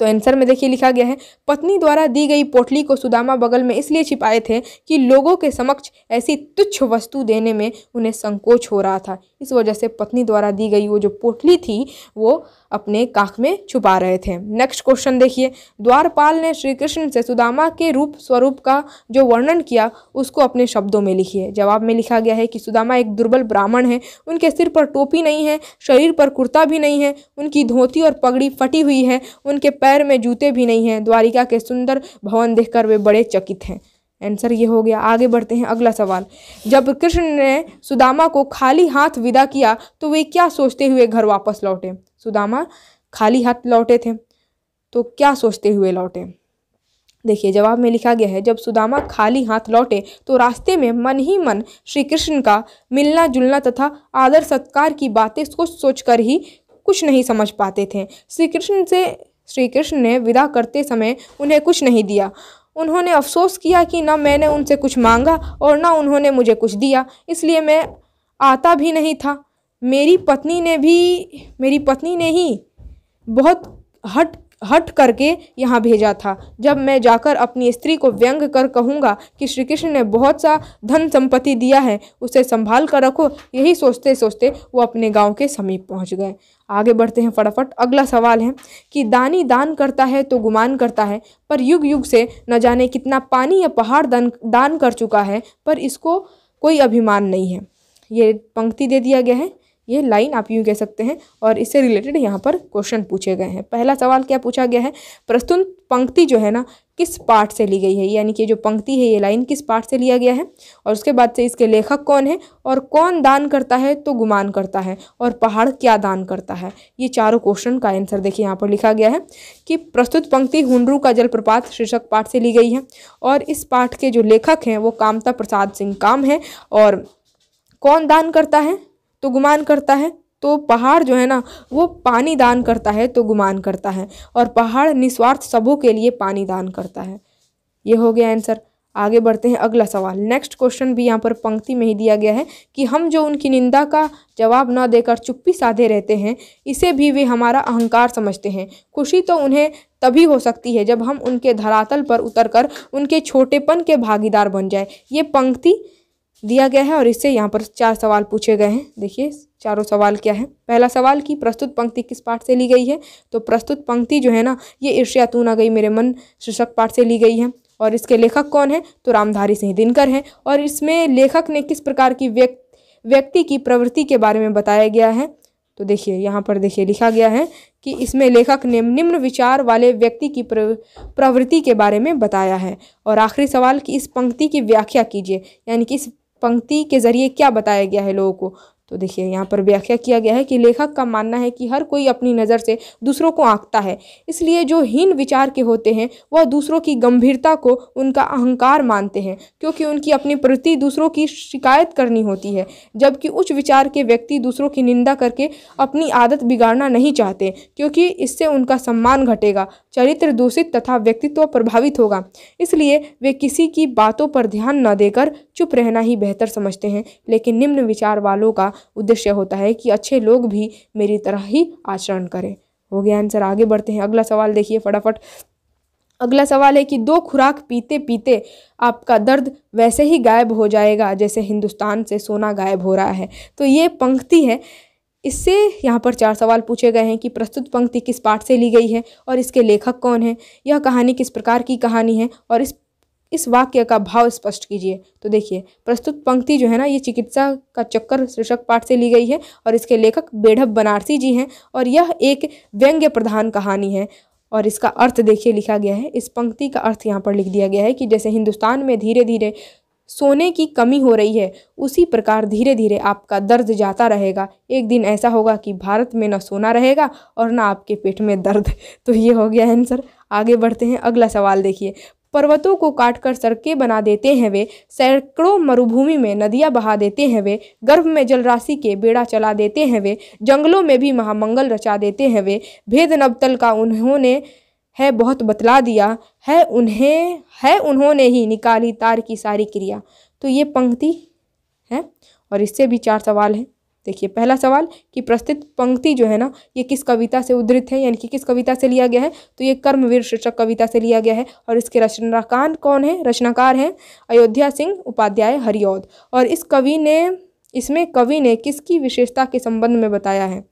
[SPEAKER 1] तो आंसर में देखिए लिखा गया है पत्नी द्वारा दी गई पोटली को सुदामा बगल में इसलिए छिपाए थे कि लोगों के समक्ष ऐसी तुच्छ वस्तु देने में उन्हें संकोच हो रहा था इस वजह से पत्नी द्वारा दी गई वो जो पोटली थी वो अपने काख में छुपा रहे थे नेक्स्ट क्वेश्चन देखिए द्वारपाल ने श्री कृष्ण से सुदामा के रूप स्वरूप का जो वर्णन किया उसको अपने शब्दों में लिखिए जवाब में लिखा गया है कि सुदामा एक दुर्बल ब्राह्मण है उनके सिर पर टोपी नहीं है शरीर पर कुर्ता भी नहीं है उनकी धोती और पगड़ी फटी हुई है उनके पैर में जूते भी नहीं हैं द्वारिका के सुंदर भवन देखकर वे बड़े चकित हैं आंसर ये हो गया आगे बढ़ते हैं अगला सवाल जब कृष्ण ने सुदामा को खाली हाथ विदा किया तो वे क्या सोचते हुए घर वापस लौटे सुदामा खाली हाथ लौटे थे तो क्या सोचते हुए लौटे देखिए जवाब में लिखा गया है जब सुदामा खाली हाथ लौटे तो रास्ते में मन ही मन श्री कृष्ण का मिलना जुलना तथा आदर सत्कार की बातें सोच सोच कर ही कुछ नहीं समझ पाते थे श्री कृष्ण से श्री कृष्ण ने विदा करते समय उन्हें कुछ नहीं दिया उन्होंने अफसोस किया कि ना मैंने उनसे कुछ मांगा और ना उन्होंने मुझे कुछ दिया इसलिए मैं आता भी नहीं था मेरी पत्नी ने भी मेरी पत्नी ने ही बहुत हट हट करके यहाँ भेजा था जब मैं जाकर अपनी स्त्री को व्यंग कर कहूँगा कि श्री कृष्ण ने बहुत सा धन संपत्ति दिया है उसे संभाल कर रखो यही सोचते सोचते वो अपने गांव के समीप पहुँच गए आगे बढ़ते हैं फटाफट अगला सवाल है कि दानी दान करता है तो गुमान करता है पर युग युग से न जाने कितना पानी या पहाड़ दान दान कर चुका है पर इसको कोई अभिमान नहीं है ये पंक्ति दे दिया गया है ये लाइन आप यूँ कह सकते हैं और इससे रिलेटेड यहाँ पर क्वेश्चन पूछे गए हैं पहला सवाल क्या पूछा गया है प्रस्तुत पंक्ति जो है ना किस पार्ट से ली गई है यानी कि जो पंक्ति है ये लाइन किस पार्ट से लिया गया है और उसके बाद से इसके लेखक कौन है और कौन दान करता है तो गुमान करता है और पहाड़ क्या दान करता है ये चारों क्वेश्चन का आंसर देखिए यहाँ पर लिखा गया है कि प्रस्तुत पंक्ति हुनरू का जलप्रपात शीर्षक पाठ से ली गई है और इस पाठ के जो लेखक हैं वो कामता प्रसाद सिंह काम है और कौन दान करता है तो गुमान करता है तो पहाड़ जो है ना वो पानी दान करता है तो गुमान करता है और पहाड़ निस्वार्थ सबों के लिए पानी दान करता है ये हो गया आंसर आगे बढ़ते हैं अगला सवाल नेक्स्ट क्वेश्चन भी यहाँ पर पंक्ति में ही दिया गया है कि हम जो उनकी निंदा का जवाब ना देकर चुप्पी साधे रहते हैं इसे भी वे हमारा अहंकार समझते हैं खुशी तो उन्हें तभी हो सकती है जब हम उनके धरातल पर उतरकर उनके छोटेपन के भागीदार बन जाए ये पंक्ति दिया गया है और इससे यहाँ पर चार सवाल पूछे गए हैं देखिए चारों सवाल क्या है पहला सवाल कि प्रस्तुत पंक्ति किस पाठ से ली गई है तो प्रस्तुत पंक्ति जो है ना ये ईर्ष्या तू ना गई मेरे मन शीर्षक पाठ से ली गई है और इसके लेखक कौन है तो रामधारी सिंह दिनकर हैं और इसमें लेखक ने किस प्रकार की व्यक्ति व्यक्ति की प्रवृत्ति के बारे में बताया गया है तो देखिए यहाँ पर देखिए लिखा गया है कि इसमें लेखक ने निम्न विचार वाले व्यक्ति की प्रवृत्ति के बारे में बताया है और आखिरी सवाल कि इस पंक्ति की व्याख्या कीजिए यानी कि इस पंक्ति के ज़रिए क्या बताया गया है लोगों को तो देखिए यहाँ पर व्याख्या किया गया है कि लेखक का मानना है कि हर कोई अपनी नज़र से दूसरों को आंकता है इसलिए जो हीन विचार के होते हैं वह दूसरों की गंभीरता को उनका अहंकार मानते हैं क्योंकि उनकी अपनी प्रति दूसरों की शिकायत करनी होती है जबकि उच्च विचार के व्यक्ति दूसरों की निंदा करके अपनी आदत बिगाड़ना नहीं चाहते क्योंकि इससे उनका सम्मान घटेगा चरित्र दूषित तथा व्यक्तित्व प्रभावित होगा इसलिए वे किसी की बातों पर ध्यान न देकर चुप रहना ही बेहतर समझते हैं लेकिन निम्न विचार वालों का उद्देश्य होता है कि अच्छे लोग भी मेरी तरह ही आचरण करें हो गया आंसर आगे बढ़ते हैं अगला सवाल देखिए फटाफट अगला सवाल है कि दो खुराक पीते पीते आपका दर्द वैसे ही गायब हो जाएगा जैसे हिंदुस्तान से सोना गायब हो रहा है तो ये पंक्ति है इससे यहाँ पर चार सवाल पूछे गए हैं कि प्रस्तुत पंक्ति किस पाठ से ली गई है और इसके लेखक कौन है यह कहानी किस प्रकार की कहानी है और इस इस वाक्य का भाव स्पष्ट कीजिए तो देखिए प्रस्तुत पंक्ति जो है ना ये चिकित्सा का चक्कर शीर्षक पाठ से ली गई है और इसके लेखक बेढब बनारसी जी हैं और यह एक व्यंग्य प्रधान कहानी है और इसका अर्थ देखिए लिखा गया है इस पंक्ति का अर्थ यहाँ पर लिख दिया गया है कि जैसे हिंदुस्तान में धीरे धीरे सोने की कमी हो रही है उसी प्रकार धीरे धीरे आपका दर्द जाता रहेगा एक दिन ऐसा होगा कि भारत में ना सोना रहेगा और ना आपके पेट में दर्द तो ये हो गया आंसर आगे बढ़ते हैं अगला सवाल देखिए पर्वतों को काटकर सड़कें बना देते हैं वे सैकड़ों मरुभूमि में नदियां बहा देते हैं वे गर्भ में जलराशि के बेड़ा चला देते हैं वे जंगलों में भी महामंगल रचा देते हैं वे भेद नवतल का उन्होंने है बहुत बतला दिया है उन्हें है उन्होंने ही निकाली तार की सारी क्रिया तो ये पंक्ति है और इससे भी चार सवाल हैं देखिए पहला सवाल कि प्रस्तुत पंक्ति जो है ना ये किस कविता से उद्धृत है यानी कि किस कविता से लिया गया है तो ये कर्मवीर शीर्षक कविता से लिया गया है और इसके रचनाकार कौन है रचनाकार हैं अयोध्या सिंह उपाध्याय हरिओद और इस कवि ने इसमें कवि ने किसकी विशेषता के संबंध में बताया है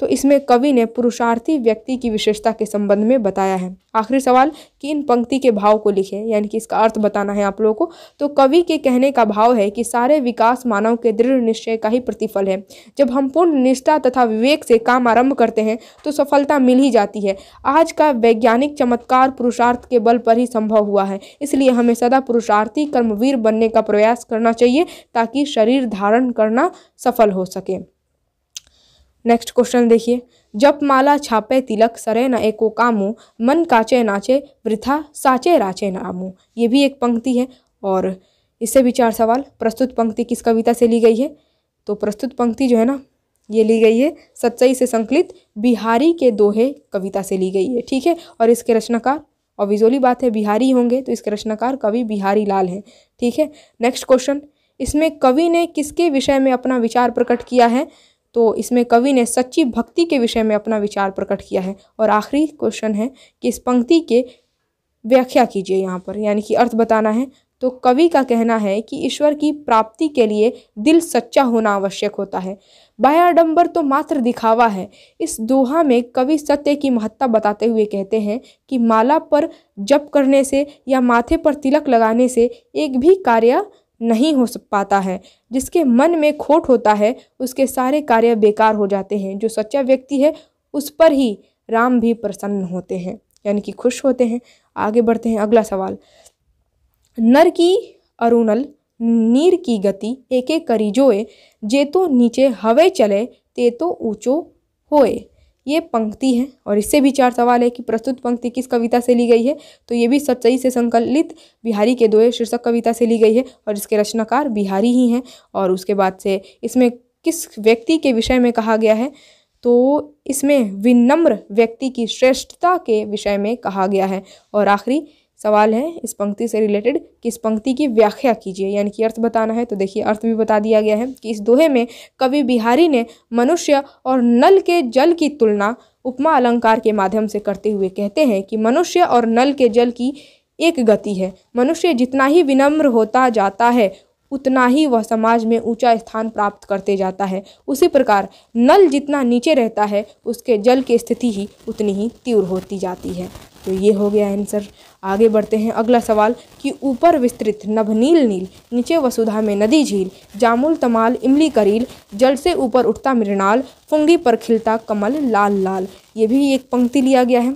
[SPEAKER 1] तो इसमें कवि ने पुरुषार्थी व्यक्ति की विशेषता के संबंध में बताया है आखिरी सवाल कि इन पंक्ति के भाव को लिखे यानी कि इसका अर्थ बताना है आप लोगों को तो कवि के कहने का भाव है कि सारे विकास मानव के दृढ़ निश्चय का ही प्रतिफल है जब हम पूर्ण निष्ठा तथा विवेक से काम आरंभ करते हैं तो सफलता मिल ही जाती है आज का वैज्ञानिक चमत्कार पुरुषार्थ के बल पर ही संभव हुआ है इसलिए हमें सदा पुरुषार्थी कर्मवीर बनने का प्रयास करना चाहिए ताकि शरीर धारण करना सफल हो सके नेक्स्ट क्वेश्चन देखिए जप माला छापे तिलक सरे न एको कामो मन काचे नाचे वृथा साचे राचे नामो ये भी एक पंक्ति है और इससे भी चार सवाल प्रस्तुत पंक्ति किस कविता से ली गई है तो प्रस्तुत पंक्ति जो है ना ये ली गई है सच्चाई से संकलित बिहारी के दोहे कविता से ली गई है ठीक है और इसके रचनाकार और विजोली बात है बिहारी होंगे तो इसके रचनाकार कवि बिहारी लाल हैं ठीक है नेक्स्ट क्वेश्चन इसमें कवि ने किसके विषय में अपना विचार प्रकट किया है तो इसमें कवि ने सच्ची भक्ति के विषय में अपना विचार प्रकट किया है और आखिरी क्वेश्चन है कि इस पंक्ति के व्याख्या कीजिए यहाँ पर यानी कि अर्थ बताना है तो कवि का कहना है कि ईश्वर की प्राप्ति के लिए दिल सच्चा होना आवश्यक होता है बायाडम्बर तो मात्र दिखावा है इस दोहा में कवि सत्य की महत्ता बताते हुए कहते हैं कि माला पर जप करने से या माथे पर तिलक लगाने से एक भी कार्य नहीं हो पाता है जिसके मन में खोट होता है उसके सारे कार्य बेकार हो जाते हैं जो सच्चा व्यक्ति है उस पर ही राम भी प्रसन्न होते हैं यानी कि खुश होते हैं आगे बढ़ते हैं अगला सवाल नर की अरुणल नीर की गति एक एक करी जोए जे तो नीचे हवे चले ते तो ऊँचो होए ये पंक्ति है और इससे भी चार सवाल है कि प्रस्तुत पंक्ति किस कविता से ली गई है तो ये भी सच्चाई से संकलित बिहारी के दोए शीर्षक कविता से ली गई है और इसके रचनाकार बिहारी ही हैं और उसके बाद से इसमें किस व्यक्ति के विषय में कहा गया है तो इसमें विनम्र व्यक्ति की श्रेष्ठता के विषय में कहा गया है और आखिरी सवाल है इस पंक्ति से रिलेटेड कि इस पंक्ति की व्याख्या कीजिए यानी कि अर्थ बताना है तो देखिए अर्थ भी बता दिया गया है कि इस दोहे में कवि बिहारी ने मनुष्य और नल के जल की तुलना उपमा अलंकार के माध्यम से करते हुए कहते हैं कि मनुष्य और नल के जल की एक गति है मनुष्य जितना ही विनम्र होता जाता है उतना ही वह समाज में ऊंचा स्थान प्राप्त करते जाता है उसी प्रकार नल जितना नीचे रहता है उसके जल की स्थिति ही उतनी ही तीव्र होती जाती है तो ये हो गया आंसर आगे बढ़ते हैं अगला सवाल कि ऊपर विस्तृत नभनील नील नीचे वसुधा में नदी झील जामुल तमाल इमली करील जल से ऊपर उठता मृणाल फुंगी पर खिलता कमल लाल लाल ये भी एक पंक्ति लिया गया है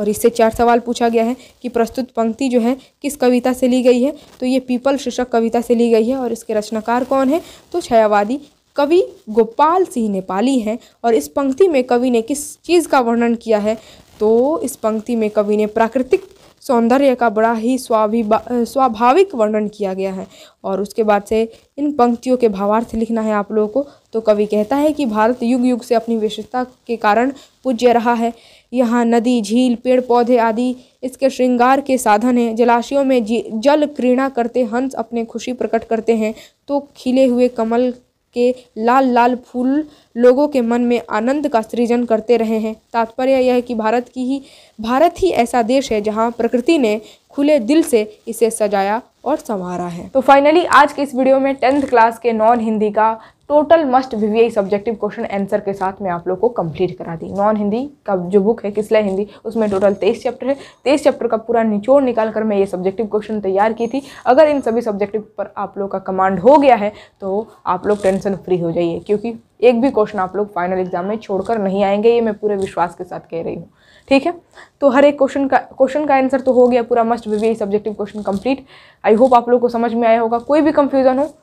[SPEAKER 1] और इससे चार सवाल पूछा गया है कि प्रस्तुत पंक्ति जो है किस कविता से ली गई है तो ये पीपल शीर्षक कविता से ली गई है और इसके रचनाकार कौन है तो छयावादी कवि गोपाल सिंह नेपाली हैं और इस पंक्ति में कवि ने किस चीज़ का वर्णन किया है तो इस पंक्ति में कवि ने प्राकृतिक सौंदर्य का बड़ा ही स्वाभाविक वर्णन किया गया है और उसके बाद से इन पंक्तियों के भावार्थ लिखना है आप लोगों को तो कवि कहता है कि भारत युग युग से अपनी विशेषता के कारण पूज्य रहा है यहाँ नदी झील पेड़ पौधे आदि इसके श्रृंगार के साधन हैं जलाशयों में जल क्रीड़ा करते हंस अपने खुशी प्रकट करते हैं तो खिले हुए कमल के लाल लाल फूल लोगों के मन में आनंद का सृजन करते रहे हैं तात्पर्य यह है कि भारत की ही भारत ही ऐसा देश है जहाँ प्रकृति ने खुले दिल से इसे सजाया और संवारा है तो फाइनली आज के इस वीडियो में टेंथ क्लास के नॉन हिंदी का total must VVI subjective question answer के साथ मैं आप लोग को कंप्लीट करा दी नॉन हिंदी का जो बुक है किसला हिंदी उसमें टोटल तेईस चैप्टर है तेईस चैप्टर का पूरा निचोड़ निकाल कर मैं ये सब्जेक्टिव क्वेश्चन तैयार की थी अगर इन सभी सब्जेक्टिव पर आप लोग का कमांड हो गया है तो आप लोग टेंशन फ्री हो जाइए क्योंकि एक भी क्वेश्चन आप लोग फाइनल एग्जाम में छोड़कर नहीं आएंगे ये मैं पूरे विश्वास के साथ कह रही हूँ ठीक है तो हर एक क्वेश्चन का क्वेश्चन का आंसर तो हो गया पूरा must V V subjective question complete I hope आप लोग को समझ में आया होगा कोई भी कंफ्यूजन हो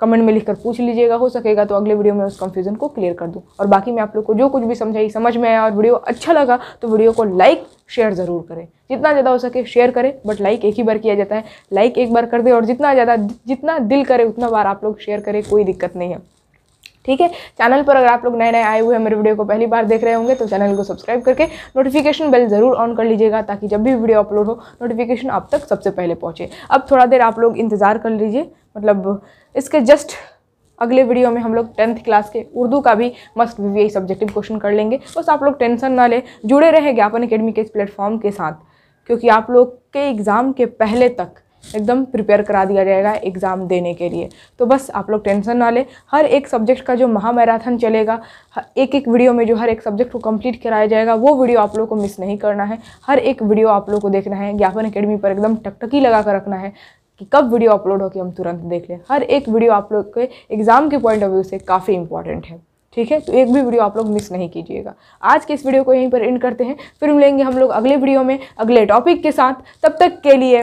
[SPEAKER 1] कमेंट में लिखकर पूछ लीजिएगा हो सकेगा तो अगले वीडियो में उस कंफ्यूजन को क्लियर कर दूँ और बाकी मैं आप लोग को जो कुछ भी समझाई समझ में आया और वीडियो अच्छा लगा तो वीडियो को लाइक शेयर ज़रूर करें जितना ज़्यादा हो सके शेयर करें बट लाइक एक ही बार किया जाता है लाइक एक बार कर दे और जितना ज़्यादा जितना दिल करे उतना बार आप लोग शेयर करें कोई दिक्कत नहीं है ठीक है चैनल पर अगर आप लोग नए नए आए हुए हैं मेरे वीडियो को पहली बार देख रहे होंगे तो चैनल को सब्सक्राइब करके नोटिफिकेशन बेल ज़रूर ऑन कर लीजिएगा ताकि जब भी वीडियो अपलोड हो नोटिफिकेशन आप तक सबसे पहले पहुँचे अब थोड़ा देर आप लोग इंतज़ार कर लीजिए मतलब इसके जस्ट अगले वीडियो में हम लोग टेंथ क्लास के उर्दू का भी must V V subjective question कर लेंगे बस आप लोग टेंशन ना लें जुड़े रहें ज्ञापन अकेडमी के इस प्लेटफॉर्म के साथ क्योंकि आप लोग के एग्ज़ाम के पहले तक एकदम प्रिपेयर करा दिया जाएगा एग्ज़ाम देने के लिए तो बस आप लोग टेंशन ना लें हर एक सब्जेक्ट का जो महामैराथन चलेगा एक एक वीडियो में जो हर एक सब्जेक्ट को कंप्लीट कराया जाएगा वो वीडियो आप लोग को मिस नहीं करना है हर एक वीडियो आप लोग को देखना है ज्ञापन अकेडमी पर एकदम टकटकी लगा कर रखना है कि कब वीडियो अपलोड कि हम तुरंत देख लें हर एक वीडियो आप लोग के एग्ज़ाम के पॉइंट ऑफ व्यू से काफ़ी इंपॉर्टेंट है ठीक है तो एक भी वीडियो आप लोग मिस नहीं कीजिएगा आज के इस वीडियो को यहीं पर एंड करते हैं फिर मिलेंगे हम लोग अगले वीडियो में अगले टॉपिक के साथ तब तक के लिए